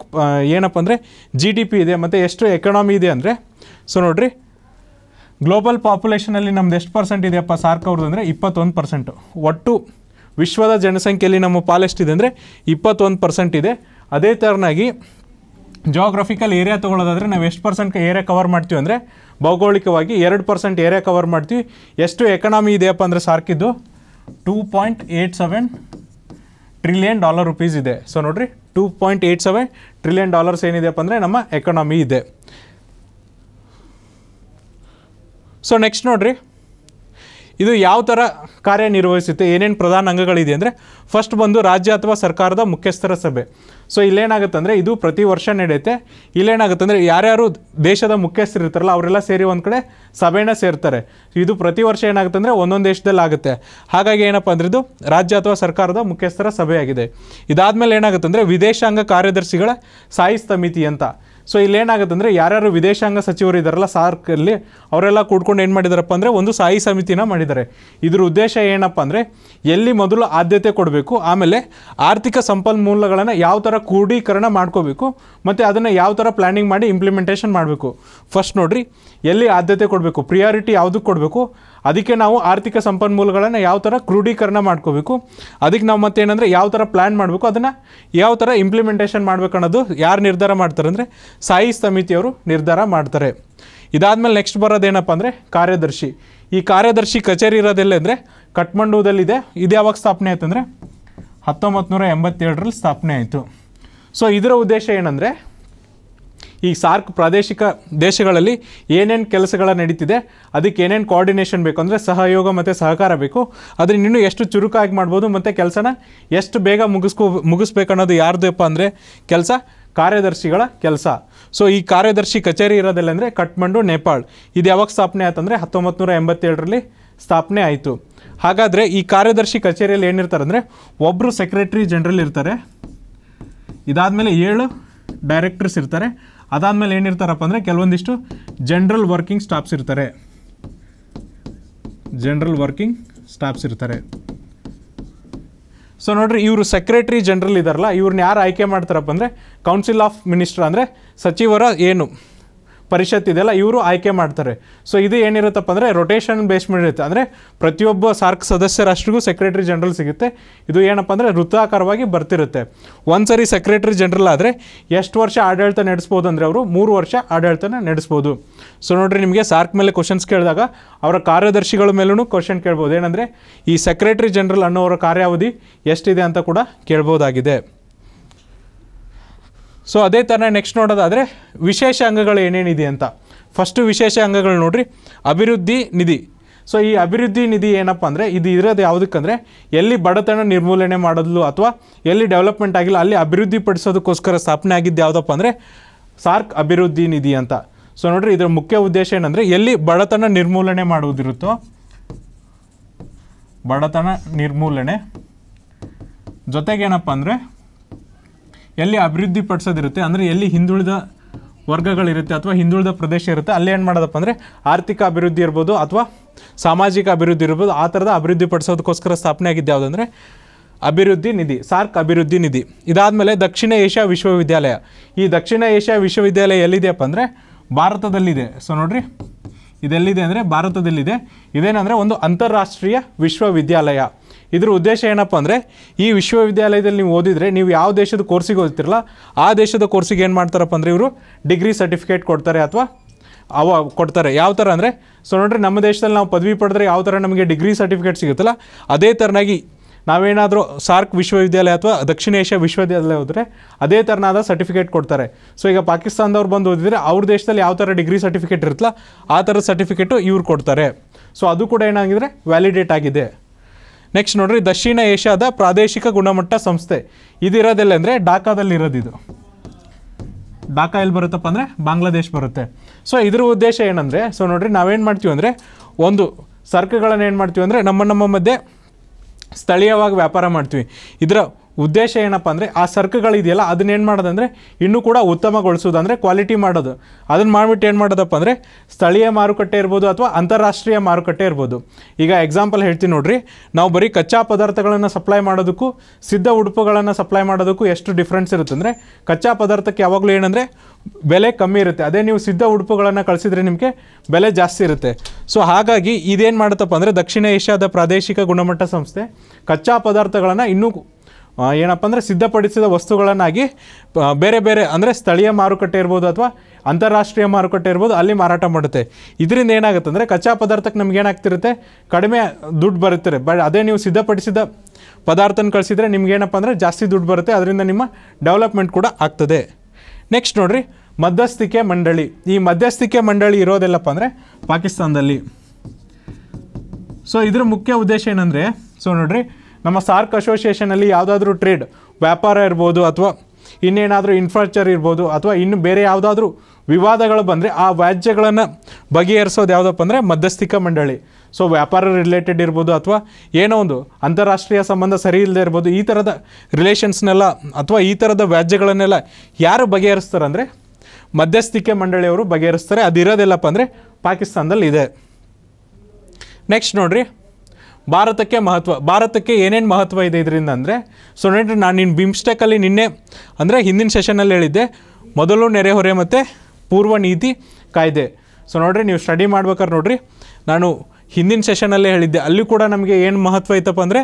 ಏನಪ್ಪ ಅಂದರೆ ಜಿ ಡಿ ಪಿ ಇದೆ ಮತ್ತು ಎಷ್ಟು ಎಕನಾಮಿ ಇದೆ ಅಂದರೆ ಸೊ ನೋಡಿರಿ ಗ್ಲೋಬಲ್ ಪಾಪ್ಯುಲೇಷನಲ್ಲಿ ನಮ್ದು ಎಷ್ಟು ಪರ್ಸೆಂಟ್ ಇದೆಯಪ್ಪ ಸಾರ್ಕ್ ಅವ್ರದ್ದು ಅಂದರೆ ಇಪ್ಪತ್ತೊಂದು ಪರ್ಸೆಂಟು ಒಟ್ಟು ವಿಶ್ವದ ಜನಸಂಖ್ಯೆಯಲ್ಲಿ ನಮ್ಮ ಪಾಲೆಷ್ಟಿದೆ ಅಂದರೆ ಇಪ್ಪತ್ತೊಂದು ಪರ್ಸೆಂಟ್ ಇದೆ ಅದೇ ಥರನಾಗಿ ಜೋಗ್ರಫಿಕಲ್ ಏರಿಯಾ ತೊಗೊಳೋದಾದರೆ ನಾವು ಎಷ್ಟು ಪರ್ಸೆಂಟ್ ಏರಿಯಾ ಕವರ್ ಮಾಡ್ತೀವಿ ಅಂದರೆ ಭೌಗೋಳಿಕವಾಗಿ ಎರಡು ಪರ್ಸೆಂಟ್ ಏರಿಯಾ ಕವರ್ ಮಾಡ್ತೀವಿ ಎಷ್ಟು ಎಕನಾಮಿ ಇದೆಯಪ್ಪ ಅಂದರೆ ಸಾರ್ಕಿದ್ದು two point eight seven trillion dollar rupees ಇದೆ ಸೊ ನೋಡಿರಿ two point eight seven trillion dollars ಏನಿದೆಯಪ್ಪ ಅಂದರೆ ನಮ್ಮ ಎಕನಾಮಿ ಇದೆ ಸೊ ನೆಕ್ಸ್ಟ್ ನೋಡಿರಿ ಇದು ಯಾವ ಥರ ಕಾರ್ಯನಿರ್ವಹಿಸುತ್ತೆ ಏನೇನು ಪ್ರಧಾನ ಅಂಗಗಳಿದೆ ಅಂದರೆ ಫಸ್ಟ್ ಬಂದು ರಾಜ್ಯ ಅಥವಾ ಸರ್ಕಾರದ ಮುಖ್ಯಸ್ಥರ ಸಭೆ ಸೊ ಇಲ್ಲೇನಾಗುತ್ತೆ ಅಂದರೆ ಇದು ಪ್ರತಿ ವರ್ಷ ನಡೆಯುತ್ತೆ ಇಲ್ಲೇನಾಗುತ್ತೆ ಅಂದರೆ ಯಾರ್ಯಾರು ದೇಶದ ಮುಖ್ಯಸ್ಥರು ಇರ್ತಾರಲ್ಲ ಅವರೆಲ್ಲ ಸೇರಿ ಒಂದು ಕಡೆ ಸಭೆನ ಸೇರ್ತಾರೆ ಇದು ಪ್ರತಿ ವರ್ಷ ಏನಾಗುತ್ತೆ ಅಂದರೆ ಒಂದೊಂದು ದೇಶದಲ್ಲಿ ಆಗುತ್ತೆ ಹಾಗಾಗಿ ಏನಪ್ಪ ಅಂದರೆ ಇದು ರಾಜ್ಯ ಅಥವಾ ಸರ್ಕಾರದ ಮುಖ್ಯಸ್ಥರ ಸಭೆಯಾಗಿದೆ ಇದಾದಮೇಲೆ ಏನಾಗುತ್ತೆ ಅಂದರೆ ವಿದೇಶಾಂಗ ಕಾರ್ಯದರ್ಶಿಗಳ ಸ್ಥಾಯಿ ಸಮಿತಿ ಅಂತ ಸೊ ಇಲ್ಲಿ ಏನಾಗುತ್ತೆ ಅಂದರೆ ಯಾರ್ಯಾರು ವಿದೇಶಾಂಗ ಸಚಿವರು ಇದ್ದಾರಲ್ಲ ಸಾರ್ಕಲ್ಲಿ ಅವರೆಲ್ಲ ಕೂಡ್ಕೊಂಡು ಏನು ಮಾಡಿದಾರಪ್ಪ ಅಂದರೆ ಒಂದು ಸ್ಥಾಯಿ ಸಮಿತಿನ ಮಾಡಿದ್ದಾರೆ ಇದ್ರ ಉದ್ದೇಶ ಏನಪ್ಪ ಅಂದರೆ ಎಲ್ಲಿ ಮೊದಲು ಆದ್ಯತೆ ಕೊಡಬೇಕು ಆಮೇಲೆ ಆರ್ಥಿಕ ಸಂಪನ್ಮೂಲಗಳನ್ನು ಯಾವ ಥರ ಕ್ರೂಢೀಕರಣ ಮಾಡ್ಕೋಬೇಕು ಮತ್ತು ಅದನ್ನು ಯಾವ ಥರ ಪ್ಲ್ಯಾನಿಂಗ್ ಮಾಡಿ ಇಂಪ್ಲಿಮೆಂಟೇಷನ್ ಮಾಡಬೇಕು ಫಸ್ಟ್ ನೋಡಿರಿ ಎಲ್ಲಿ ಆದ್ಯತೆ ಕೊಡಬೇಕು ಪ್ರಿಯಾರಿಟಿ ಯಾವುದಕ್ಕೆ ಕೊಡಬೇಕು ಅದಕ್ಕೆ ನಾವು ಆರ್ಥಿಕ ಸಂಪನ್ಮೂಲಗಳನ್ನು ಯಾವ ಥರ ಕ್ರೂಢೀಕರಣ ಮಾಡ್ಕೋಬೇಕು ಅದಕ್ಕೆ ನಾವು ಮತ್ತೆ ಏನಂದರೆ ಯಾವ ಥರ ಪ್ಲ್ಯಾನ್ ಮಾಡಬೇಕು ಅದನ್ನು ಯಾವ ಥರ ಇಂಪ್ಲಿಮೆಂಟೇಷನ್ ಮಾಡಬೇಕು ಅನ್ನೋದು ಯಾರು ನಿರ್ಧಾರ ಮಾಡ್ತಾರೆ ಅಂದರೆ ಸಾಯಿ ಸಮಿತಿಯವರು ನಿರ್ಧಾರ ಮಾಡ್ತಾರೆ ಮೇಲೆ ನೆಕ್ಸ್ಟ್ ಬರೋದೇನಪ್ಪ ಅಂದರೆ ಕಾರ್ಯದರ್ಶಿ ಈ ಕಾರ್ಯದರ್ಶಿ ಕಚೇರಿ ಇರೋದೆಲ್ಲ ಅಂದರೆ ಕಠ್ಮಂಡುದಲ್ಲಿದೆ ಇದು ಯಾವಾಗ ಸ್ಥಾಪನೆ ಆಯ್ತು ಅಂದರೆ ಹತ್ತೊಂಬತ್ತು ನೂರ ಎಂಬತ್ತೇಳರಲ್ಲಿ ಸ್ಥಾಪನೆ ಆಯಿತು ಸೊ ಇದರ ಉದ್ದೇಶ ಏನಂದರೆ ಈ ಸಾರ್ಕ್ ಪ್ರಾದೇಶಿಕ ದೇಶಗಳಲ್ಲಿ ಏನೇನು ಕೆಲಸಗಳ ನಡೀತಿದೆ ಅದಕ್ಕೆ ಏನೇನು ಕೋಆರ್ಡಿನೇಷನ್ ಬೇಕು ಅಂದರೆ ಸಹಯೋಗ ಮತ್ತು ಸಹಕಾರ ಬೇಕು ಅದರಿಂದ ಇನ್ನೂ ಎಷ್ಟು ಚುರುಕಾಗಿ ಮಾಡ್ಬೋದು ಮತ್ತು ಕೆಲಸನ ಎಷ್ಟು ಬೇಗ ಮುಗಿಸ್ಕೋ ಮುಗಿಸ್ಬೇಕು ಅನ್ನೋದು ಯಾರ್ದಪ್ಪ ಅಂದರೆ ಕೆಲಸ ಕಾರ್ಯದರ್ಶಿಗಳ ಕೆಲಸ ಸೊ ಈ ಕಾರ್ಯದರ್ಶಿ ಕಚೇರಿ ಇರೋದಿಲ್ಲ ಅಂದರೆ ಕಠ್ಮಂಡು ನೇಪಾಳ್ ಇದು ಯಾವಾಗ ಸ್ಥಾಪನೆ ಆಯ್ತಂದರೆ ಹತ್ತೊಂಬತ್ತು ನೂರ ಎಂಬತ್ತೇಳರಲ್ಲಿ ಸ್ಥಾಪನೆ ಆಯಿತು ಹಾಗಾದರೆ ಈ ಕಾರ್ಯದರ್ಶಿ ಕಚೇರಿಯಲ್ಲಿ ಏನಿರ್ತಾರೆ ಅಂದರೆ ಒಬ್ಬರು ಸೆಕ್ರೆಟ್ರಿ ಜನರಲ್ ಇರ್ತಾರೆ ಇದಾದಮೇಲೆ ಏಳು ಡೈರೆಕ್ಟರ್ಸ್ ಇರ್ತಾರೆ ಅದಾದಮೇಲೆ ಏನಿರ್ತಾರಪ್ಪ ಅಂದರೆ ಕೆಲವೊಂದಿಷ್ಟು ಜನರಲ್ ವರ್ಕಿಂಗ್ ಸ್ಟಾಪ್ಸ್ ಇರ್ತಾರೆ ಜನರಲ್ ವರ್ಕಿಂಗ್ ಸ್ಟಾಪ್ಸ್ ಇರ್ತಾರೆ ಸೊ ನೋಡ್ರಿ ಇವರು ಸೆಕ್ರೆಟರಿ ಜನರಲ್ ಇದಾರಲ್ಲ ಇವ್ರನ್ನ ಯಾರು ಆಯ್ಕೆ ಮಾಡ್ತಾರಪ್ಪ ಅಂದರೆ ಕೌನ್ಸಿಲ್ ಆಫ್ ಮಿನಿಸ್ಟರ್ ಅಂದರೆ ಸಚಿವರ ಏನು ಪರಿಷತ್ ಇದೆಲ್ಲ ಇವರು ಆಯ್ಕೆ ಮಾಡ್ತಾರೆ ಸೊ ಇದು ಏನಿರುತ್ತಪ್ಪ ಅಂದರೆ ರೊಟೇಷನ್ ಬೇಸ್ ಇರುತ್ತೆ ಅಂದರೆ ಪ್ರತಿಯೊಬ್ಬ ಸಾರ್ಕ್ ಸದಸ್ಯ ಸೆಕ್ರೆಟ್ರಿ ಸೆಕ್ರೆಟರಿ ಜನರಲ್ ಸಿಗುತ್ತೆ ಇದು ಏನಪ್ಪ ಅಂದರೆ ವೃತ್ತಾಕಾರವಾಗಿ ಬರ್ತಿರುತ್ತೆ ಒಂದು ಸರಿ ಸೆಕ್ರೆಟರಿ ಜನರಲ್ ಆದರೆ ಎಷ್ಟು ವರ್ಷ ಆಡಳಿತ ನಡೆಸ್ಬೋದು ಅಂದರೆ ಅವರು ಮೂರು ವರ್ಷ ಆಡಳಿತನ ನಡೆಸ್ಬೋದು ಸೊ ನೋಡಿರಿ ನಿಮಗೆ ಸಾರ್ಕ್ ಮೇಲೆ ಕ್ವಶನ್ಸ್ ಕೇಳಿದಾಗ ಅವರ ಕಾರ್ಯದರ್ಶಿಗಳ ಮೇಲೂ ಕ್ವಶನ್ ಕೇಳ್ಬೋದು ಏನಂದರೆ ಈ ಸೆಕ್ರೆಟರಿ ಜನರಲ್ ಅನ್ನೋರ ಕಾರ್ಯಾವಧಿ ಎಷ್ಟಿದೆ ಅಂತ ಕೂಡ ಕೇಳ್ಬೋದಾಗಿದೆ ಸೊ ಅದೇ ಥರ ನೆಕ್ಸ್ಟ್ ನೋಡೋದಾದರೆ ವಿಶೇಷ ಅಂಗಗಳು ಏನೇನಿದೆ ಅಂತ ಫಸ್ಟು ವಿಶೇಷ ಅಂಗಗಳು ನೋಡಿರಿ ಅಭಿವೃದ್ಧಿ ನಿಧಿ ಸೊ ಈ ಅಭಿವೃದ್ಧಿ ನಿಧಿ ಏನಪ್ಪ ಅಂದರೆ ಇದು ಇರೋದು ಯಾವುದಕ್ಕಂದರೆ ಎಲ್ಲಿ ಬಡತನ ನಿರ್ಮೂಲನೆ ಮಾಡಲು ಅಥವಾ ಎಲ್ಲಿ ಡೆವಲಪ್ಮೆಂಟ್ ಆಗಿಲ್ಲ ಅಲ್ಲಿ ಅಭಿವೃದ್ಧಿ ಪಡಿಸೋದಕ್ಕೋಸ್ಕರ ಸ್ಥಾಪನೆ ಆಗಿದ್ದು ಯಾವುದಪ್ಪ ಅಂದರೆ ಸಾರ್ಕ್ ಅಭಿವೃದ್ಧಿ ನಿಧಿ ಅಂತ ಸೊ ನೋಡಿರಿ ಇದರ ಮುಖ್ಯ ಉದ್ದೇಶ ಏನಂದರೆ ಎಲ್ಲಿ ಬಡತನ ನಿರ್ಮೂಲನೆ ಮಾಡುವುದಿರುತ್ತೋ ಬಡತನ ನಿರ್ಮೂಲನೆ ಜೊತೆಗೇನಪ್ಪ ಅಂದರೆ ಎಲ್ಲಿ ಅಭಿವೃದ್ಧಿ ಪಡಿಸೋದಿರುತ್ತೆ ಅಂದರೆ ಎಲ್ಲಿ ಹಿಂದುಳಿದ ವರ್ಗಗಳಿರುತ್ತೆ ಅಥವಾ ಹಿಂದುಳಿದ ಪ್ರದೇಶ ಇರುತ್ತೆ ಅಲ್ಲಿ ಏನು ಮಾಡೋದಪ್ಪ ಅಂದರೆ ಆರ್ಥಿಕ ಅಭಿವೃದ್ಧಿ ಇರ್ಬೋದು ಅಥವಾ ಸಾಮಾಜಿಕ ಅಭಿವೃದ್ಧಿ ಇರ್ಬೋದು ಆ ಥರದ ಅಭಿವೃದ್ಧಿ ಪಡಿಸೋದಕ್ಕೋಸ್ಕರ ಸ್ಥಾಪನೆ ಆಗಿದ್ದು ಯಾವುದಂದರೆ ಅಭಿವೃದ್ಧಿ ನಿಧಿ ಸಾರ್ಕ್ ಅಭಿವೃದ್ಧಿ ನಿಧಿ ಇದಾದಮೇಲೆ ದಕ್ಷಿಣ ಏಷ್ಯಾ ವಿಶ್ವವಿದ್ಯಾಲಯ ಈ ದಕ್ಷಿಣ ಏಷ್ಯಾ ವಿಶ್ವವಿದ್ಯಾಲಯ ಎಲ್ಲಿದೆಯಪ್ಪ ಅಂದರೆ ಭಾರತದಲ್ಲಿದೆ ಸೊ ನೋಡ್ರಿ ಇದೆಲ್ಲಿದೆ ಅಂದರೆ ಭಾರತದಲ್ಲಿದೆ ಇದೇನಂದರೆ ಒಂದು ಅಂತಾರಾಷ್ಟ್ರೀಯ ವಿಶ್ವವಿದ್ಯಾಲಯ ಇದ್ರ ಉದ್ದೇಶ ಏನಪ್ಪ ಅಂದರೆ ಈ ವಿಶ್ವವಿದ್ಯಾಲಯದಲ್ಲಿ ನೀವು ಓದಿದರೆ ನೀವು ಯಾವ ದೇಶದ ಕೋರ್ಸಿಗೆ ಓದ್ತಿರಲ್ಲ ಆ ದೇಶದ ಕೋರ್ಸಿಗೆ ಏನು ಮಾಡ್ತಾರಪ್ಪ ಅಂದರೆ ಇವರು ಡಿಗ್ರಿ ಸರ್ಟಿಫಿಕೇಟ್ ಕೊಡ್ತಾರೆ ಅಥವಾ ಅವ ಕೊಡ್ತಾರೆ ಯಾವ ಥರ ಅಂದರೆ ಸೊ ನೋಡ್ರಿ ನಮ್ಮ ದೇಶದಲ್ಲಿ ನಾವು ಪದವಿ ಪಡೆದ್ರೆ ಯಾವ ಥರ ನಮಗೆ ಡಿಗ್ರಿ ಸರ್ಟಿಫಿಕೇಟ್ ಸಿಗುತ್ತಲ್ಲ ಅದೇ ಥರನಾಗಿ ನಾವೇನಾದರೂ ಸಾರ್ಕ್ ವಿಶ್ವವಿದ್ಯಾಲಯ ಅಥವಾ ದಕ್ಷಿಣ ಏಷ್ಯಾ ವಿಶ್ವವಿದ್ಯಾಲಯ ಹೋದರೆ ಅದೇ ಥರನಾದ ಸರ್ಟಿಫಿಕೇಟ್ ಕೊಡ್ತಾರೆ ಸೊ ಈಗ ಪಾಕಿಸ್ತಾನದವ್ರು ಬಂದು ಓದಿದರೆ ಅವ್ರ ದೇಶದಲ್ಲಿ ಯಾವ ಥರ ಡಿಗ್ರಿ ಸರ್ಟಿಫಿಕೇಟ್ ಇರುತ್ತಲ್ಲ ಆ ಥರ ಸರ್ಟಿಫಿಕೇಟು ಇವ್ರು ಕೊಡ್ತಾರೆ ಸೊ ಅದು ಕೂಡ ಏನಾಗಿದ್ರೆ ವ್ಯಾಲಿಡೇಟ್ ಆಗಿದೆ ನೆಕ್ಸ್ಟ್ ನೋಡ್ರಿ ದಕ್ಷಿಣ ಏಷ್ಯಾದ ಪ್ರಾದೇಶಿಕ ಗುಣಮಟ್ಟ ಸಂಸ್ಥೆ ಇದಿರೋದೆಲ್ಲ ಅಂದರೆ ಢಾಕಾದಲ್ಲಿ ಇದು ಢಾಕಾ ಎಲ್ಲಿ ಬರುತ್ತಪ್ಪ ಅಂದರೆ ಬಾಂಗ್ಲಾದೇಶ್ ಬರುತ್ತೆ ಸೊ ಇದ್ರ ಉದ್ದೇಶ ಏನಂದರೆ ಸೊ ನೋಡ್ರಿ ನಾವೇನು ಮಾಡ್ತೀವಿ ಅಂದರೆ ಒಂದು ಸರಕುಗಳನ್ನು ಏನು ಮಾಡ್ತೀವಿ ಅಂದರೆ ನಮ್ಮ ನಮ್ಮ ಮಧ್ಯೆ ಸ್ಥಳೀಯವಾಗಿ ವ್ಯಾಪಾರ ಮಾಡ್ತೀವಿ ಇದರ ಉದ್ದೇಶ ಏನಪ್ಪ ಅಂದರೆ ಆ ಸರ್ಕ್ಗಳಿದೆಯಲ್ಲ ಅದನ್ನ ಏನು ಮಾಡೋದಂದರೆ ಇನ್ನೂ ಕೂಡ ಉತ್ತಮಗೊಳಿಸೋದು ಅಂದರೆ ಕ್ವಾಲಿಟಿ ಮಾಡೋದು ಅದನ್ನು ಮಾಡಿಬಿಟ್ಟು ಏನು ಮಾಡೋದಪ್ಪ ಅಂದರೆ ಸ್ಥಳೀಯ ಮಾರುಕಟ್ಟೆ ಇರ್ಬೋದು ಅಥವಾ ಅಂತಾರಾಷ್ಟ್ರೀಯ ಮಾರುಕಟ್ಟೆ ಇರ್ಬೋದು ಈಗ ಎಕ್ಸಾಂಪಲ್ ಹೇಳ್ತೀನಿ ನೋಡಿರಿ ನಾವು ಬರೀ ಕಚ್ಚಾ ಪದಾರ್ಥಗಳನ್ನು ಸಪ್ಲೈ ಮಾಡೋದಕ್ಕೂ ಸಿದ್ಧ ಉಡುಪುಗಳನ್ನು ಸಪ್ಲೈ ಮಾಡೋದಕ್ಕೂ ಎಷ್ಟು ಡಿಫ್ರೆನ್ಸ್ ಇರುತ್ತೆ ಅಂದರೆ ಕಚ್ಚಾ ಪದಾರ್ಥಕ್ಕೆ ಯಾವಾಗಲೂ ಏನಂದರೆ ಬೆಲೆ ಕಮ್ಮಿ ಇರುತ್ತೆ ಅದೇ ನೀವು ಸಿದ್ಧ ಉಡುಪುಗಳನ್ನು ಕಳಿಸಿದ್ರೆ ನಿಮಗೆ ಬೆಲೆ ಜಾಸ್ತಿ ಇರುತ್ತೆ ಸೊ ಹಾಗಾಗಿ ಇದೇನು ಮಾಡುತ್ತಪ್ಪ ಅಂದರೆ ದಕ್ಷಿಣ ಏಷ್ಯಾದ ಪ್ರಾದೇಶಿಕ ಗುಣಮಟ್ಟ ಸಂಸ್ಥೆ ಕಚ್ಚಾ ಪದಾರ್ಥಗಳನ್ನು ಇನ್ನೂ ಏನಪ್ಪ ಅಂದರೆ ಸಿದ್ಧಪಡಿಸಿದ ವಸ್ತುಗಳನ್ನಾಗಿ ಬೇರೆ ಬೇರೆ ಅಂದರೆ ಸ್ಥಳೀಯ ಮಾರುಕಟ್ಟೆ ಇರ್ಬೋದು ಅಥವಾ ಅಂತಾರಾಷ್ಟ್ರೀಯ ಮಾರುಕಟ್ಟೆ ಇರ್ಬೋದು ಅಲ್ಲಿ ಮಾರಾಟ ಮಾಡುತ್ತೆ ಇದರಿಂದ ಏನಾಗುತ್ತೆ ಅಂದರೆ ಕಚ್ಚಾ ಪದಾರ್ಥಕ್ಕೆ ನಮ್ಗೆ ಏನಾಗ್ತಿರುತ್ತೆ ಕಡಿಮೆ ದುಡ್ಡು ಬರುತ್ತೆ ಬಟ್ ಅದೇ ನೀವು ಸಿದ್ಧಪಡಿಸಿದ ಪದಾರ್ಥನ ಕಳಿಸಿದರೆ ನಿಮ್ಗೇನಪ್ಪ ಅಂದರೆ ಜಾಸ್ತಿ ದುಡ್ಡು ಬರುತ್ತೆ ಅದರಿಂದ ನಿಮ್ಮ ಡೆವಲಪ್ಮೆಂಟ್ ಕೂಡ ಆಗ್ತದೆ ನೆಕ್ಸ್ಟ್ ನೋಡಿರಿ ಮಧ್ಯಸ್ಥಿಕೆ ಮಂಡಳಿ ಈ ಮಧ್ಯಸ್ಥಿಕೆ ಮಂಡಳಿ ಇರೋದೆಲ್ಲಪ್ಪ ಅಂದರೆ ಪಾಕಿಸ್ತಾನದಲ್ಲಿ ಸೊ ಇದರ ಮುಖ್ಯ ಉದ್ದೇಶ ಏನಂದರೆ ಸೊ ನೋಡಿರಿ ನಮ್ಮ ಸಾರ್ಕ್ ಅಸೋಸಿಯೇಷನಲ್ಲಿ ಯಾವುದಾದ್ರೂ ಟ್ರೇಡ್ ವ್ಯಾಪಾರ ಇರ್ಬೋದು ಅಥವಾ ಇನ್ನೇನಾದರೂ ಇನ್ಫ್ರಾಸ್ಟ್ರಕ್ಚರ್ ಇರ್ಬೋದು ಅಥವಾ ಇನ್ನು ಬೇರೆ ಯಾವುದಾದ್ರೂ ವಿವಾದಗಳು ಬಂದರೆ ಆ ವ್ಯಾಜ್ಯಗಳನ್ನು ಬಗೆಹರಿಸೋದು ಯಾವುದಪ್ಪ ಅಂದರೆ ಮಧ್ಯಸ್ಥಿಕಾ ಮಂಡಳಿ ಸೊ ವ್ಯಾಪಾರ ರಿಲೇಟೆಡ್ ಇರ್ಬೋದು ಅಥವಾ ಏನೋ ಒಂದು ಅಂತಾರಾಷ್ಟ್ರೀಯ ಸಂಬಂಧ ಸರಿ ಇಲ್ಲದೆ ಇರ್ಬೋದು ಈ ಥರದ ರಿಲೇಷನ್ಸ್ನೆಲ್ಲ ಅಥವಾ ಈ ಥರದ ವ್ಯಾಜ್ಯಗಳನ್ನೆಲ್ಲ ಯಾರು ಬಗೆಹರಿಸ್ತಾರಂದರೆ ಮಧ್ಯಸ್ಥಿಕೆ ಮಂಡಳಿಯವರು ಬಗೆಹರಿಸ್ತಾರೆ ಇರೋದಿಲ್ಲಪ್ಪ ಅಂದರೆ ಪಾಕಿಸ್ತಾನದಲ್ಲಿ ಇದೆ ನೆಕ್ಸ್ಟ್ ನೋಡಿರಿ ಭಾರತಕ್ಕೆ ಮಹತ್ವ ಭಾರತಕ್ಕೆ ಏನೇನು ಮಹತ್ವ ಇದೆ ಇದರಿಂದ ಅಂದರೆ ಸೊ ನೋಡಿರಿ ನಾನು ನಿನ್ನ ಬಿಮ್ಸ್ಟೆಕಲ್ಲಿ ನಿನ್ನೆ ಅಂದರೆ ಹಿಂದಿನ ಸೆಷನಲ್ಲಿ ಹೇಳಿದ್ದೆ ಮೊದಲು ನೆರೆಹೊರೆ ಮತ್ತು ಪೂರ್ವ ನೀತಿ ಕಾಯ್ದೆ ಸೊ ನೋಡಿರಿ ನೀವು ಸ್ಟಡಿ ಮಾಡ್ಬೇಕಾದ್ರೆ ನೋಡಿರಿ ನಾನು ಹಿಂದಿನ ಸೆಷನಲ್ಲೇ ಹೇಳಿದ್ದೆ ಅಲ್ಲಿ ಕೂಡ ನಮಗೆ ಏನು ಮಹತ್ವ ಐತಪ್ಪ ಅಂದರೆ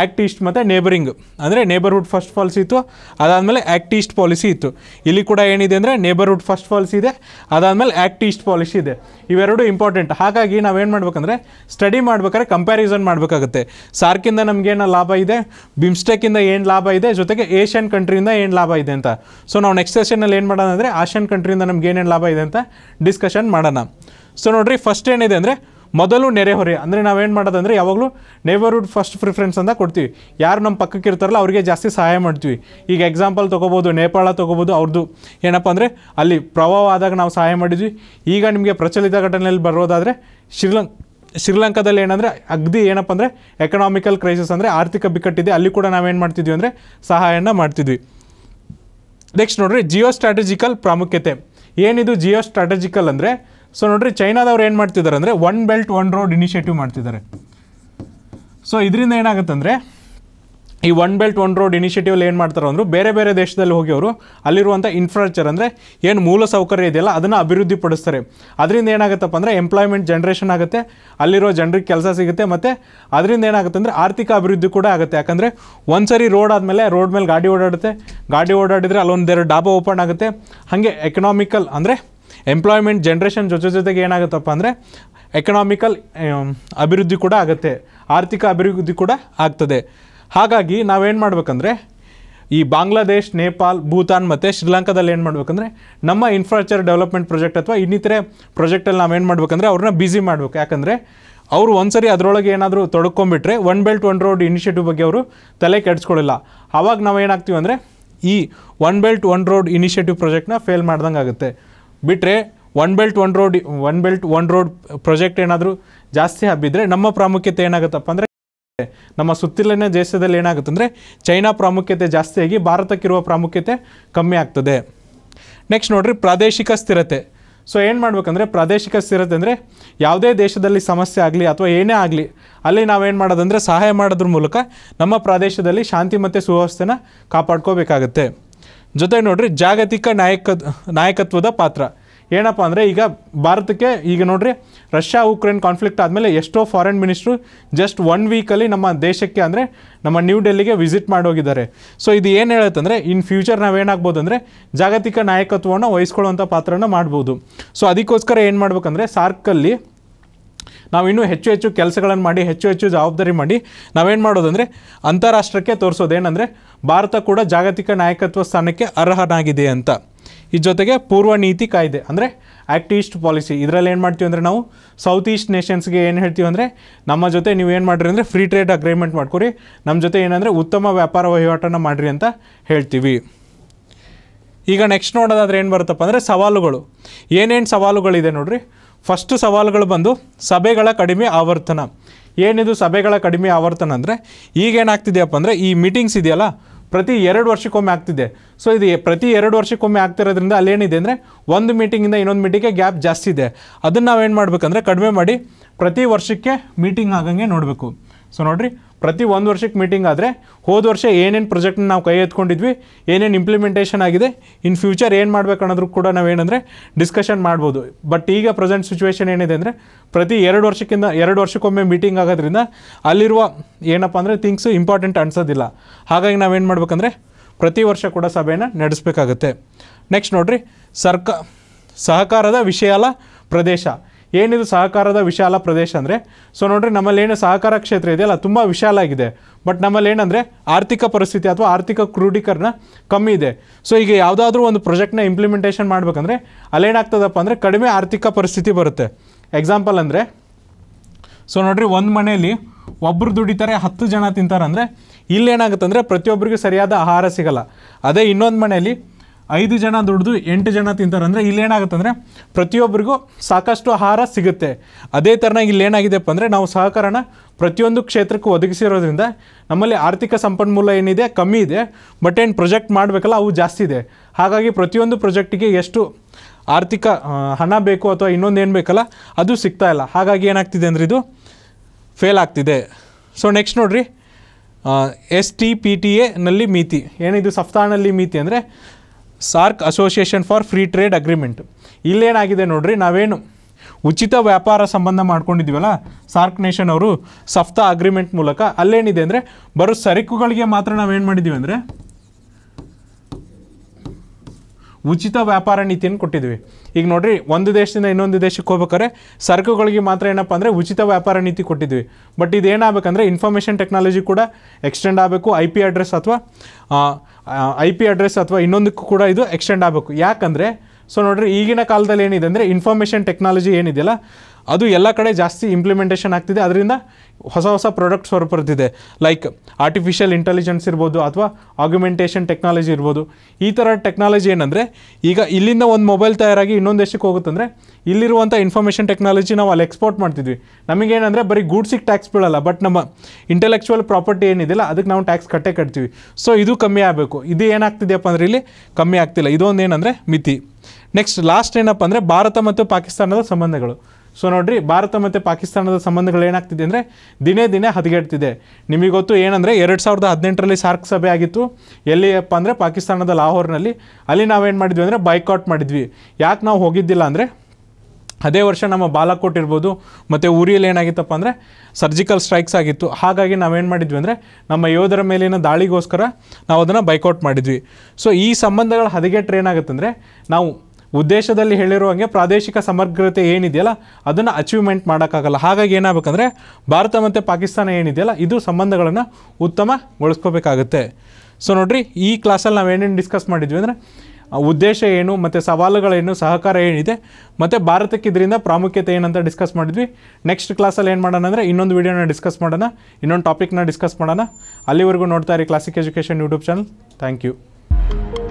ಆ್ಯಕ್ಟ್ ಈಸ್ಟ್ ಮತ್ತು ನೇಬರಿಂಗ್ ಅಂದರೆ ನೇಬರ್ಹುಡ್ ಫಸ್ಟ್ ಫಾಲ್ಸ್ ಇತ್ತು ಅದಾದಮೇಲೆ ಆ್ಯಕ್ಟ್ ಈಸ್ಟ್ ಪಾಲಿಸಿ ಇತ್ತು ಇಲ್ಲಿ ಕೂಡ ಏನಿದೆ ಅಂದರೆ ನೇಬರ್ಹುಡ್ ಫಸ್ಟ್ ಫಾಲ್ಸ್ ಇದೆ ಅದಾದಮೇಲೆ ಆ್ಯಕ್ಟ್ ಈಸ್ಟ್ ಪಾಲಿಸಿ ಇದೆ ಇವೆರಡು ಇಂಪಾರ್ಟೆಂಟ್ ಹಾಗಾಗಿ ನಾವೇನು ಮಾಡ್ಬೇಕಂದ್ರೆ ಸ್ಟಡಿ ಮಾಡ್ಬೇಕಾದ್ರೆ ಕಂಪ್ಯಾರಿಸನ್ ಮಾಡಬೇಕಾಗುತ್ತೆ ಸಾರ್ಕಿಂದ ನಮಗೇನು ಲಾಭ ಇದೆ ಬಿಮ್ಸ್ಟೆಕ್ಕಿಂದ ಏನು ಲಾಭ ಇದೆ ಜೊತೆಗೆ ಏಷ್ಯನ್ ಕಂಟ್ರಿಯಿಂದ ಏನು ಲಾಭ ಇದೆ ಅಂತ ಸೊ ನಾವು ನೆಕ್ಸ್ಟ್ ಸೆಷನಲ್ಲಿ ಏನು ಮಾಡೋಣ ಅಂದರೆ ಆಷ್ಯನ್ ಕಂಟ್ರಿಯಿಂದ ನಮ್ಗೆ ಏನೇನು ಲಾಭ ಇದೆ ಅಂತ ಡಿಸ್ಕಷನ್ ಮಾಡೋಣ ಸೊ ನೋಡಿರಿ ಫಸ್ಟ್ ಏನಿದೆ ಅಂದರೆ ಮೊದಲು ನೆರೆಹೊರೆ ಅಂದರೆ ನಾವೇನು ಮಾಡೋದಂದರೆ ಯಾವಾಗಲೂ ನೇಬರ್ಹುಡ್ ಫಸ್ಟ್ ಪ್ರಿಫರೆನ್ಸ್ ಅಂತ ಕೊಡ್ತೀವಿ ಯಾರು ನಮ್ಮ ಪಕ್ಕಕ್ಕೆ ಇರ್ತಾರಲ್ಲ ಅವರಿಗೆ ಜಾಸ್ತಿ ಸಹಾಯ ಮಾಡ್ತೀವಿ ಈಗ ಎಕ್ಸಾಂಪಲ್ ತೊಗೋಬೋದು ನೇಪಾಳ ತೊಗೋಬೋದು ಅವ್ರದ್ದು ಏನಪ್ಪ ಅಂದರೆ ಅಲ್ಲಿ ಪ್ರಭಾವ ಆದಾಗ ನಾವು ಸಹಾಯ ಮಾಡಿದ್ವಿ ಈಗ ನಿಮಗೆ ಪ್ರಚಲಿತ ಘಟನೆಯಲ್ಲಿ ಬರೋದಾದರೆ ಶ್ರೀಲಂಕ್ ಶ್ರೀಲಂಕಾದಲ್ಲಿ ಏನಂದರೆ ಅಗ್ದಿ ಏನಪ್ಪ ಅಂದರೆ ಎಕನಾಮಿಕಲ್ ಕ್ರೈಸಿಸ್ ಅಂದರೆ ಆರ್ಥಿಕ ಬಿಕ್ಕಟ್ಟಿದೆ ಅಲ್ಲಿ ಕೂಡ ನಾವೇನು ಮಾಡ್ತಿದ್ವಿ ಅಂದರೆ ಸಹಾಯನ ಮಾಡ್ತಿದ್ವಿ ನೆಕ್ಸ್ಟ್ ನೋಡ್ರಿ ಜಿಯೋ ಸ್ಟ್ರಾಟಜಿಕಲ್ ಪ್ರಾಮುಖ್ಯತೆ ಏನಿದು ಜಿಯೋ ಸ್ಟ್ರಾಟಜಿಕಲ್ ಅಂದರೆ ಸೊ ನೋಡ್ರಿ ಚೈನಾದವ್ರು ಏನು ಮಾಡ್ತಿದ್ದಾರೆ ಅಂದರೆ one belt one road initiative ಮಾಡ್ತಿದ್ದಾರೆ ಸೊ ಇದರಿಂದ ಏನಾಗುತ್ತಂದರೆ ಈ ಒನ್ ಬೆಲ್ಟ್ ಒನ್ ರೋಡ್ ಇನಿಷಿಯೇಟಿವಲ್ಲಿ ಏನು ಮಾಡ್ತಾರೆ ಅಂದರು ಬೇರೆ ಬೇರೆ ದೇಶದಲ್ಲಿ ಹೋಗಿ ಅವರು ಅಲ್ಲಿರುವಂಥ ಇನ್ಫ್ರಾಸ್ಟ್ರಕ್ಚರ್ ಅಂದರೆ ಏನು ಮೂಲ ಸೌಕರ್ಯ ಇದೆಯಲ್ಲ ಅದನ್ನು ಅಭಿವೃದ್ಧಿ ಪಡಿಸ್ತಾರೆ ಅದರಿಂದ ಏನಾಗುತ್ತಪ್ಪ ಅಂದರೆ ಎಂಪ್ಲಾಯ್ಮೆಂಟ್ ಜನ್ರೇಷನ್ ಆಗುತ್ತೆ ಅಲ್ಲಿರೋ ಜನರಿಗೆ ಕೆಲಸ ಸಿಗುತ್ತೆ ಮತ್ತು ಅದರಿಂದ ಏನಾಗುತ್ತೆ ಅಂದರೆ ಆರ್ಥಿಕ ಅಭಿವೃದ್ಧಿ ಕೂಡ ಆಗುತ್ತೆ ಯಾಕಂದರೆ ಒಂದು ಸರಿ ರೋಡ್ ಆದಮೇಲೆ ರೋಡ್ ಮೇಲೆ ಗಾಡಿ ಓಡಾಡುತ್ತೆ ಗಾಡಿ ಓಡಾಡಿದರೆ ಅಲ್ಲೊಂದೆರಡು ಡಾಬಾ ಓಪನ್ ಆಗುತ್ತೆ ಹಾಗೆ ಎಕನಾಮಿಕಲ್ ಅಂದರೆ ಎಂಪ್ಲಾಯ್ಮೆಂಟ್ ಜನ್ರೇಷನ್ ಜೊತೆ ಜೊತೆಗೆ ಏನಾಗುತ್ತಪ್ಪ ಅಂದರೆ ಎಕನಾಮಿಕಲ್ um, ಅಭಿವೃದ್ಧಿ ಕೂಡ ಆಗುತ್ತೆ ಆರ್ಥಿಕ ಅಭಿವೃದ್ಧಿ ಕೂಡ ಆಗ್ತದೆ ಹಾಗಾಗಿ ನಾವೇನು ಮಾಡ್ಬೇಕಂದ್ರೆ ಈ ಬಾಂಗ್ಲಾದೇಶ್ ನೇಪಾಲ್ ಭೂತಾನ್ ಮತ್ತು ಶ್ರೀಲಂಕಾದಲ್ಲಿ ಏನು ಮಾಡಬೇಕಂದ್ರೆ ನಮ್ಮ ಇನ್ಫ್ರಾಸ್ಟ್ರಕ್ಚರ್ ಡೆವಲಪ್ಮೆಂಟ್ ಪ್ರಾಜೆಕ್ಟ್ ಅಥವಾ ಇನ್ನಿತರೆ ಪ್ರಾಜೆಕ್ಟಲ್ಲಿ ಏನು ಮಾಡಬೇಕಂದ್ರೆ ಅವ್ರನ್ನ ಬ್ಯುಸಿ ಮಾಡಬೇಕು ಯಾಕಂದರೆ ಅವರು ಒಂದ್ಸರಿ ಅದರೊಳಗೆ ಏನಾದರೂ ತೊಡ್ಕೊಂಡ್ಬಿಟ್ರೆ one belt one road initiative ಬಗ್ಗೆ ಅವರು ತಲೆ ಕೆಡಿಸ್ಕೊಳ್ಳಿಲ್ಲ ಆವಾಗ ನಾವು ಏನಾಗ್ತೀವಿ ಅಂದರೆ ಈ one belt one road initiative ಪ್ರಾಜೆಕ್ಟ್ನ ಫೇಲ್ ಮಾಡ್ದಂಗೆ ಆಗುತ್ತೆ ಬಿಟ್ಟರೆ one belt one road one belt one road project ಏನಾದರೂ ಜಾಸ್ತಿ ಹಬ್ಬಿದ್ರೆ ನಮ್ಮ ಪ್ರಾಮುಖ್ಯತೆ ಏನಾಗುತ್ತಪ್ಪ ಅಂದರೆ ನಮ್ಮ ಸುತ್ತಲಿನ ದೇಶದಲ್ಲಿ ಏನಾಗುತ್ತೆ ಅಂದರೆ ಚೈನಾ ಪ್ರಾಮುಖ್ಯತೆ ಜಾಸ್ತಿಯಾಗಿ ಭಾರತಕ್ಕಿರುವ ಪ್ರಾಮುಖ್ಯತೆ ಕಮ್ಮಿ ಆಗ್ತದೆ ನೆಕ್ಸ್ಟ್ ನೋಡ್ರಿ ಪ್ರಾದೇಶಿಕ ಸ್ಥಿರತೆ ಸೊ ಏನು ಮಾಡ್ಬೇಕಂದ್ರೆ ಪ್ರಾದೇಶಿಕ ಸ್ಥಿರತೆ ಅಂದರೆ ಯಾವುದೇ ದೇಶದಲ್ಲಿ ಸಮಸ್ಯೆ ಆಗಲಿ ಅಥವಾ ಏನೇ ಆಗಲಿ ಅಲ್ಲಿ ನಾವೇನು ಮಾಡೋದಂದರೆ ಸಹಾಯ ಮಾಡೋದ್ರ ಮೂಲಕ ನಮ್ಮ ಪ್ರದೇಶದಲ್ಲಿ ಶಾಂತಿ ಮತ್ತು ಸುವ್ಯವಸ್ಥೆನ ಕಾಪಾಡ್ಕೋಬೇಕಾಗತ್ತೆ ಜೊತೆ ನೋಡ್ರಿ ಜಾಗತಿಕ ನಾಯಕ ನಾಯಕತ್ವದ ಪಾತ್ರ ಏನಪ್ಪ ಅಂದರೆ ಈಗ ಭಾರತಕ್ಕೆ ಈಗ ನೋಡ್ರಿ ರಷ್ಯಾ ಉಕ್ರೇನ್ ಕಾನ್ಫ್ಲಿಕ್ಟ್ ಆದಮೇಲೆ ಎಷ್ಟೋ ಫಾರಿನ್ ಮಿನಿಸ್ಟ್ರು ಜಸ್ಟ್ ಒನ್ ವೀಕಲ್ಲಿ ನಮ್ಮ ದೇಶಕ್ಕೆ ಅಂದರೆ ನಮ್ಮ ನ್ಯೂ ಡೆಲ್ಲಿಗೆ ವಿಸಿಟ್ ಮಾಡೋಗಿದ್ದಾರೆ ಸೊ ಇದು ಏನು ಹೇಳುತ್ತಂದರೆ ಇನ್ ಫ್ಯೂಚರ್ ನಾವೇನಾಗ್ಬೋದು ಅಂದರೆ ಜಾಗತಿಕ ನಾಯಕತ್ವವನ್ನು ವಹಿಸ್ಕೊಳ್ಳುವಂಥ ಪಾತ್ರನ ಮಾಡ್ಬೋದು ಸೊ ಅದಕ್ಕೋಸ್ಕರ ಏನು ಮಾಡ್ಬೇಕಂದ್ರೆ ಸಾರ್ಕಲ್ಲಿ ನಾವು ಇನ್ನೂ ಹೆಚ್ಚು ಹೆಚ್ಚು ಕೆಲಸಗಳನ್ನು ಮಾಡಿ ಹೆಚ್ಚು ಹೆಚ್ಚು ಜವಾಬ್ದಾರಿ ಮಾಡಿ ನಾವೇನು ಮಾಡೋದಂದರೆ ಅಂತಾರಾಷ್ಟ್ರಕ್ಕೆ ತೋರಿಸೋದೇನೆಂದರೆ ಭಾರತ ಕೂಡ ಜಾಗತಿಕ ನಾಯಕತ್ವ ಸ್ಥಾನಕ್ಕೆ ಅರ್ಹನಾಗಿದೆ ಅಂತ ಈ ಜೊತೆಗೆ ಪೂರ್ವ ನೀತಿ ಕಾಯ್ದೆ ಅಂದರೆ ಆ್ಯಕ್ಟ್ ಈಸ್ಟ್ ಪಾಲಿಸಿ ಇದರಲ್ಲಿ ಏನು ಮಾಡ್ತೀವಿ ಅಂದರೆ ನಾವು ಸೌತ್ ಈಸ್ಟ್ ನೇಷನ್ಸ್ಗೆ ಏನು ಹೇಳ್ತೀವಿ ಅಂದರೆ ನಮ್ಮ ಜೊತೆ ನೀವು ಏನು ಮಾಡಿರಿ ಅಂದರೆ ಫ್ರೀ ಟ್ರೇಡ್ ಅಗ್ರಿಮೆಂಟ್ ಮಾಡ್ಕೊರಿ ನಮ್ಮ ಜೊತೆ ಏನಂದರೆ ಉತ್ತಮ ವ್ಯಾಪಾರ ವಹಿವಾಟನ್ನು ಮಾಡಿರಿ ಅಂತ ಹೇಳ್ತೀವಿ ಈಗ ನೆಕ್ಸ್ಟ್ ನೋಡೋದಾದ್ರೆ ಏನು ಬರುತ್ತಪ್ಪ ಅಂದರೆ ಸವಾಲುಗಳು ಏನೇನು ಸವಾಲುಗಳಿದೆ ನೋಡಿರಿ ಫಸ್ಟ್ ಸವಾಲುಗಳು ಬಂದು ಸಭೆಗಳ ಕಡಿಮೆ ಆವರ್ತನ ಏನಿದು ಸಭೆಗಳ ಕಡಿಮೆ ಆವರ್ತನ ಅಂದರೆ ಈಗೇನಾಗ್ತಿದೆಯಪ್ಪ ಅಂದರೆ ಈ ಮೀಟಿಂಗ್ಸ್ ಇದೆಯಲ್ಲ ಪ್ರತಿ ಎರಡು ವರ್ಷಕ್ಕೊಮ್ಮೆ ಆಗ್ತಿದೆ ಸೊ ಇದು ಪ್ರತಿ ಎರಡು ವರ್ಷಕ್ಕೊಮ್ಮೆ ಆಗ್ತಿರೋದ್ರಿಂದ ಅಲ್ಲೇನಿದೆ ಅಂದರೆ ಒಂದು ಮೀಟಿಂಗಿಂದ ಇನ್ನೊಂದು ಮೀಟಿಂಗ್ಗೆ ಗ್ಯಾಪ್ ಜಾಸ್ತಿ ಇದೆ ಅದನ್ನು ನಾವೇನು ಮಾಡಬೇಕಂದ್ರೆ ಕಡಿಮೆ ಮಾಡಿ ಪ್ರತಿ ವರ್ಷಕ್ಕೆ ಮೀಟಿಂಗ್ ಆಗಂಗೆ ನೋಡಬೇಕು ಸೊ ನೋಡ್ರಿ ಪ್ರತಿ ಒಂದು ವರ್ಷಕ್ಕೆ ಮೀಟಿಂಗ್ ಆದರೆ ಹೋದ ವರ್ಷ ಏನೇನು ಪ್ರೊಜೆಕ್ಟ್ನ ನಾವು ಕೈ ಎತ್ಕೊಂಡಿದ್ವಿ ಏನೇನು ಇಂಪ್ಲಿಮೆಂಟೇಷನ್ ಆಗಿದೆ ಇನ್ ಫ್ಯೂಚರ್ ಏನು ಮಾಡಬೇಕು ಅನ್ನೋದ್ರೂ ಕೂಡ ನಾವೇನಂದರೆ ಡಿಸ್ಕಷನ್ ಮಾಡ್ಬೋದು ಬಟ್ ಈಗ ಪ್ರೆಸೆಂಟ್ ಸಿಚುವೇಶನ್ ಏನಿದೆ ಅಂದರೆ ಪ್ರತಿ ಎರಡು ವರ್ಷಕ್ಕಿಂತ ಎರಡು ವರ್ಷಕ್ಕೊಮ್ಮೆ ಮೀಟಿಂಗ್ ಆಗೋದ್ರಿಂದ ಅಲ್ಲಿರುವ ಏನಪ್ಪ ಅಂದರೆ ಥಿಂಗ್ಸು ಇಂಪಾರ್ಟೆಂಟ್ ಅನ್ಸೋದಿಲ್ಲ ಹಾಗಾಗಿ ನಾವೇನು ಮಾಡ್ಬೇಕಂದ್ರೆ ಪ್ರತಿ ವರ್ಷ ಕೂಡ ಸಭೆಯನ್ನು ನಡೆಸಬೇಕಾಗತ್ತೆ ನೆಕ್ಸ್ಟ್ ನೋಡಿರಿ ಸರ್ಕ ಸಹಕಾರದ ವಿಷಯಾಲ ಪ್ರದೇಶ ಏನಿದು ಸಹಕಾರದ ವಿಶಾಲ ಪ್ರದೇಶ ಅಂದರೆ ಸೊ ನೋಡ್ರಿ ನಮ್ಮಲ್ಲಿ ಏನು ಸಹಕಾರ ಕ್ಷೇತ್ರ ಇದೆಯಲ್ಲ ತುಂಬ ವಿಶಾಲ ಆಗಿದೆ ಬಟ್ ನಮ್ಮಲ್ಲಿ ಏನಂದರೆ ಆರ್ಥಿಕ ಪರಿಸ್ಥಿತಿ ಅಥವಾ ಆರ್ಥಿಕ ಕ್ರೋಢೀಕರಣ ಕಮ್ಮಿ ಇದೆ ಸೊ ಈಗ ಯಾವುದಾದ್ರೂ ಒಂದು ಪ್ರಾಜೆಕ್ಟ್ನ ಇಂಪ್ಲಿಮೆಂಟೇಷನ್ ಮಾಡಬೇಕಂದ್ರೆ ಅಲ್ಲೇನಾಗ್ತದಪ್ಪ ಅಂದರೆ ಕಡಿಮೆ ಆರ್ಥಿಕ ಪರಿಸ್ಥಿತಿ ಬರುತ್ತೆ ಎಕ್ಸಾಂಪಲ್ ಅಂದರೆ ಸೊ ನೋಡ್ರಿ ಒಂದು ಮನೆಯಲ್ಲಿ ಒಬ್ಬರು ದುಡಿತಾರೆ ಹತ್ತು ಜನ ತಿಂತಾರೆ ಅಂದರೆ ಇಲ್ಲೇನಾಗುತ್ತೆ ಅಂದರೆ ಪ್ರತಿಯೊಬ್ಬರಿಗೂ ಸರಿಯಾದ ಆಹಾರ ಸಿಗಲ್ಲ ಅದೇ ಇನ್ನೊಂದು ಮನೆಯಲ್ಲಿ ಐದು ಜನ ದುಡಿದು ಎಂಟು ಜನ ತಿಂತಾರೆ ಅಂದರೆ ಇಲ್ಲೇನಾಗುತ್ತೆ ಅಂದರೆ ಪ್ರತಿಯೊಬ್ಬರಿಗೂ ಸಾಕಷ್ಟು ಆಹಾರ ಸಿಗುತ್ತೆ ಅದೇ ಥರನಾಗಿ ಇಲ್ಲೇನಾಗಿದೆಪ್ಪ ಅಂದರೆ ನಾವು ಸಹಕಾರನ ಪ್ರತಿಯೊಂದು ಕ್ಷೇತ್ರಕ್ಕೂ ಒದಗಿಸಿರೋದ್ರಿಂದ ನಮ್ಮಲ್ಲಿ ಆರ್ಥಿಕ ಸಂಪನ್ಮೂಲ ಏನಿದೆ ಕಮ್ಮಿ ಇದೆ ಬಟ್ ಏನು ಪ್ರೊಜೆಕ್ಟ್ ಮಾಡಬೇಕಲ್ಲ ಅವು ಜಾಸ್ತಿ ಇದೆ ಹಾಗಾಗಿ ಪ್ರತಿಯೊಂದು ಪ್ರೊಜೆಕ್ಟಿಗೆ ಎಷ್ಟು ಆರ್ಥಿಕ ಹಣ ಬೇಕು ಅಥವಾ ಇನ್ನೊಂದು ಏನು ಬೇಕಲ್ಲ ಅದು ಸಿಗ್ತಾ ಇಲ್ಲ ಹಾಗಾಗಿ ಏನಾಗ್ತಿದೆ ಅಂದರೆ ಇದು ಫೇಲ್ ಆಗ್ತಿದೆ ಸೊ ನೆಕ್ಸ್ಟ್ ನೋಡಿರಿ ಎಸ್ ಟಿ ಪಿ ಟಿ ಎನಲ್ಲಿ ಮೀತಿ ಏನಿದು ಸಫ್ತಾನಲ್ಲಿ ಮೀತಿ ಅಂದರೆ SAARC association for free trade agreement ಇಲ್ಲೇನಾಗಿದೆ ನೋಡ್ರಿ ನಾವೇನು ಉಚಿತ ವ್ಯಾಪಾರ ಸಂಬಂಧ ಮಾಡ್ಕೊಂಡಿದ್ದೀವಲ್ಲ ಸಾರ್ಕ್ ನೇಷನ್ ಅವರು ಸಫ್ತಾ ಅಗ್ರಿಮೆಂಟ್ ಮೂಲಕ ಅಲ್ಲೇನಿದೆ ಅಂದರೆ ಬರೋ ಸರಕುಗಳಿಗೆ ಮಾತ್ರ ನಾವೇನು ಮಾಡಿದ್ದೀವಿ ಅಂದರೆ ಉಚಿತ ವ್ಯಾಪಾರ ನೀತಿಯನ್ನು ಕೊಟ್ಟಿದ್ವಿ ಈಗ ನೋಡಿರಿ ಒಂದು ದೇಶದಿಂದ ಇನ್ನೊಂದು ದೇಶಕ್ಕೆ ಹೋಗ್ಬೇಕಾದ್ರೆ ಸರಕುಗಳಿಗೆ ಮಾತ್ರ ಏನಪ್ಪ ಅಂದರೆ ಉಚಿತ ವ್ಯಾಪಾರ ನೀತಿ ಕೊಟ್ಟಿದ್ವಿ ಬಟ್ ಇದು ಇನ್ಫಾರ್ಮೇಷನ್ ಟೆಕ್ನಾಲಜಿ ಕೂಡ ಎಕ್ಸ್ಟೆಂಡ್ ಆಗಬೇಕು ಐ ಪಿ ಅಡ್ರೆಸ್ ಅಥವಾ ಐ ಪಿ ಅಡ್ರೆಸ್ ಅಥವಾ ಇನ್ನೊಂದಕ್ಕೂ ಕೂಡ ಇದು ಎಕ್ಸ್ಟೆಂಡ್ ಆಗಬೇಕು ಯಾಕಂದರೆ ಸೊ ನೋಡ್ರಿ ಈಗಿನ ಕಾಲದಲ್ಲಿ ಏನಿದೆ ಅಂದರೆ ಇನ್ಫಾರ್ಮೇಷನ್ ಟೆಕ್ನಾಲಜಿ ಏನಿದೆಯಲ್ಲ ಅದು ಎಲ್ಲ ಕಡೆ ಜಾಸ್ತಿ ಇಂಪ್ಲಿಮೆಂಟೇಷನ್ ಆಗ್ತಿದೆ ಅದರಿಂದ ಹೊಸ ಹೊಸ ಪ್ರಾಡಕ್ಟ್ಸ್ ಹೊರಬರ್ತಿದೆ ಲೈಕ್ ಆರ್ಟಿಫಿಷಿಯಲ್ ಇಂಟೆಲಿಜೆನ್ಸ್ ಇರ್ಬೋದು ಅಥವಾ ಆಗ್ಯುಮೆಂಟೇಷನ್ ಟೆಕ್ನಾಲಜಿ ಇರ್ಬೋದು ಈ ಥರ ಟೆಕ್ನಾಲಜಿ ಏನಂದರೆ ಈಗ ಇಲ್ಲಿಂದ ಒಂದು ಮೊಬೈಲ್ ತಯಾರಾಗಿ ಇನ್ನೊಂದು ದೇಶಕ್ಕೆ ಹೋಗುತ್ತಂದರೆ ಇಲ್ಲಿರುವಂಥ ಇನ್ಫಾರ್ಮೇಷನ್ ಟೆಕ್ನಾಲಜಿ ನಾವು ಅಲ್ಲಿ ಎಕ್ಸ್ಪೋರ್ಟ್ ಮಾಡ್ತಿದ್ವಿ ನಮಗೇನಂದರೆ ಬರೀ ಗೂಡ್ಸಿಗೆ ಟ್ಯಾಕ್ಸ್ ಬೀಳಲ್ಲ ಬಟ್ ನಮ್ಮ ಇಂಟೆಲೆಕ್ಚುವಲ್ ಪ್ರಾಪರ್ಟಿ ಏನಿದೆಯಲ್ಲ ಅದಕ್ಕೆ ನಾವು ಟ್ಯಾಕ್ಸ್ ಕಟ್ಟೆ ಕಟ್ತೀವಿ ಸೊ ಇದು ಕಮ್ಮಿ ಆಗಬೇಕು ಇದು ಏನಾಗ್ತಿದೆಯಪ್ಪ ಅಂದರೆ ಇಲ್ಲಿ ಕಮ್ಮಿ ಆಗ್ತಿಲ್ಲ ಇದೊಂದು ಏನಂದರೆ ಮಿತಿ ನೆಕ್ಸ್ಟ್ ಲಾಸ್ಟ್ ಏನಪ್ಪ ಅಂದರೆ ಭಾರತ ಮತ್ತು ಪಾಕಿಸ್ತಾನದ ಸಂಬಂಧಗಳು ಸೊ ನೋಡ್ರಿ ಭಾರತ ಮತ್ತು ಪಾಕಿಸ್ತಾನದ ಸಂಬಂಧಗಳು ಏನಾಗ್ತಿದೆ ಅಂದರೆ ದಿನೇ ದಿನೇ ಹದಗೆಡ್ತಿದೆ ನಿಮಗೆ ಗೊತ್ತು ಏನಂದರೆ ಎರಡು ಸಾವಿರದ ಹದಿನೆಂಟರಲ್ಲಿ ಸಾರ್ಕ್ ಸಭೆ ಆಗಿತ್ತು ಎಲ್ಲಿಯಪ್ಪ ಅಂದರೆ ಪಾಕಿಸ್ತಾನದ ಲಾಹೋರ್ನಲ್ಲಿ ಅಲ್ಲಿ ನಾವೇನು ಮಾಡಿದ್ವಿ ಅಂದರೆ ಬೈಕೌಟ್ ಮಾಡಿದ್ವಿ ಯಾಕೆ ನಾವು ಹೋಗಿದ್ದಿಲ್ಲ ಅಂದರೆ ಅದೇ ವರ್ಷ ನಮ್ಮ ಬಾಲಕೋಟ್ ಇರ್ಬೋದು ಮತ್ತು ಊರಿಯಲ್ಲಿ ಏನಾಗಿತ್ತಪ್ಪ ಅಂದರೆ ಸರ್ಜಿಕಲ್ ಸ್ಟ್ರೈಕ್ಸ್ ಆಗಿತ್ತು ಹಾಗಾಗಿ ನಾವೇನು ಮಾಡಿದ್ವಿ ಅಂದರೆ ನಮ್ಮ ಯೋಧರ ಮೇಲಿನ ದಾಳಿಗೋಸ್ಕರ ನಾವು ಅದನ್ನು ಬೈಕೌಟ್ ಮಾಡಿದ್ವಿ ಸೊ ಈ ಸಂಬಂಧಗಳ ಹದಗೆಟ್ರೆ ಏನಾಗುತ್ತಂದರೆ ನಾವು ಉದ್ದೇಶದಲ್ಲಿ ಹೇಳಿರೋ ಹಾಗೆ ಪ್ರಾದೇಶಿಕ ಸಮಗ್ರತೆ ಏನಿದೆಯಲ್ಲ ಅದನ್ನು ಅಚೀವ್ಮೆಂಟ್ ಮಾಡೋಕ್ಕಾಗಲ್ಲ ಹಾಗಾಗಿ ಏನಾಗಬೇಕಂದ್ರೆ ಭಾರತ ಮತ್ತು ಪಾಕಿಸ್ತಾನ ಏನಿದೆಯಲ್ಲ ಇದು ಸಂಬಂಧಗಳನ್ನು ಉತ್ತಮಗೊಳಿಸ್ಕೋಬೇಕಾಗುತ್ತೆ ಸೊ ನೋಡಿರಿ ಈ ಕ್ಲಾಸಲ್ಲಿ ನಾವು ಏನೇನು ಡಿಸ್ಕಸ್ ಮಾಡಿದ್ವಿ ಅಂದರೆ ಉದ್ದೇಶ ಏನು ಮತ್ತು ಸವಾಲುಗಳೇನು ಸಹಕಾರ ಏನಿದೆ ಮತ್ತು ಭಾರತಕ್ಕೆ ಇದರಿಂದ ಪ್ರಾಮುಖ್ಯತೆ ಏನಂತ ಡಿಸ್ಕಸ್ ಮಾಡಿದ್ವಿ ನೆಕ್ಸ್ಟ್ ಕ್ಲಾಸಲ್ಲಿ ಏನು ಮಾಡೋಣ ಅಂದರೆ ಇನ್ನೊಂದು ವೀಡಿಯೋನ ಡಿಸ್ಕಸ್ ಮಾಡೋಣ ಇನ್ನೊಂದು ಟಾಪಿಕ್ನ ಡಿಸ್ಕಸ್ ಮಾಡೋಣ ಅಲ್ಲಿವರೆಗೂ ನೋಡ್ತಾ ಇರಿ Classic education YouTube channel thank you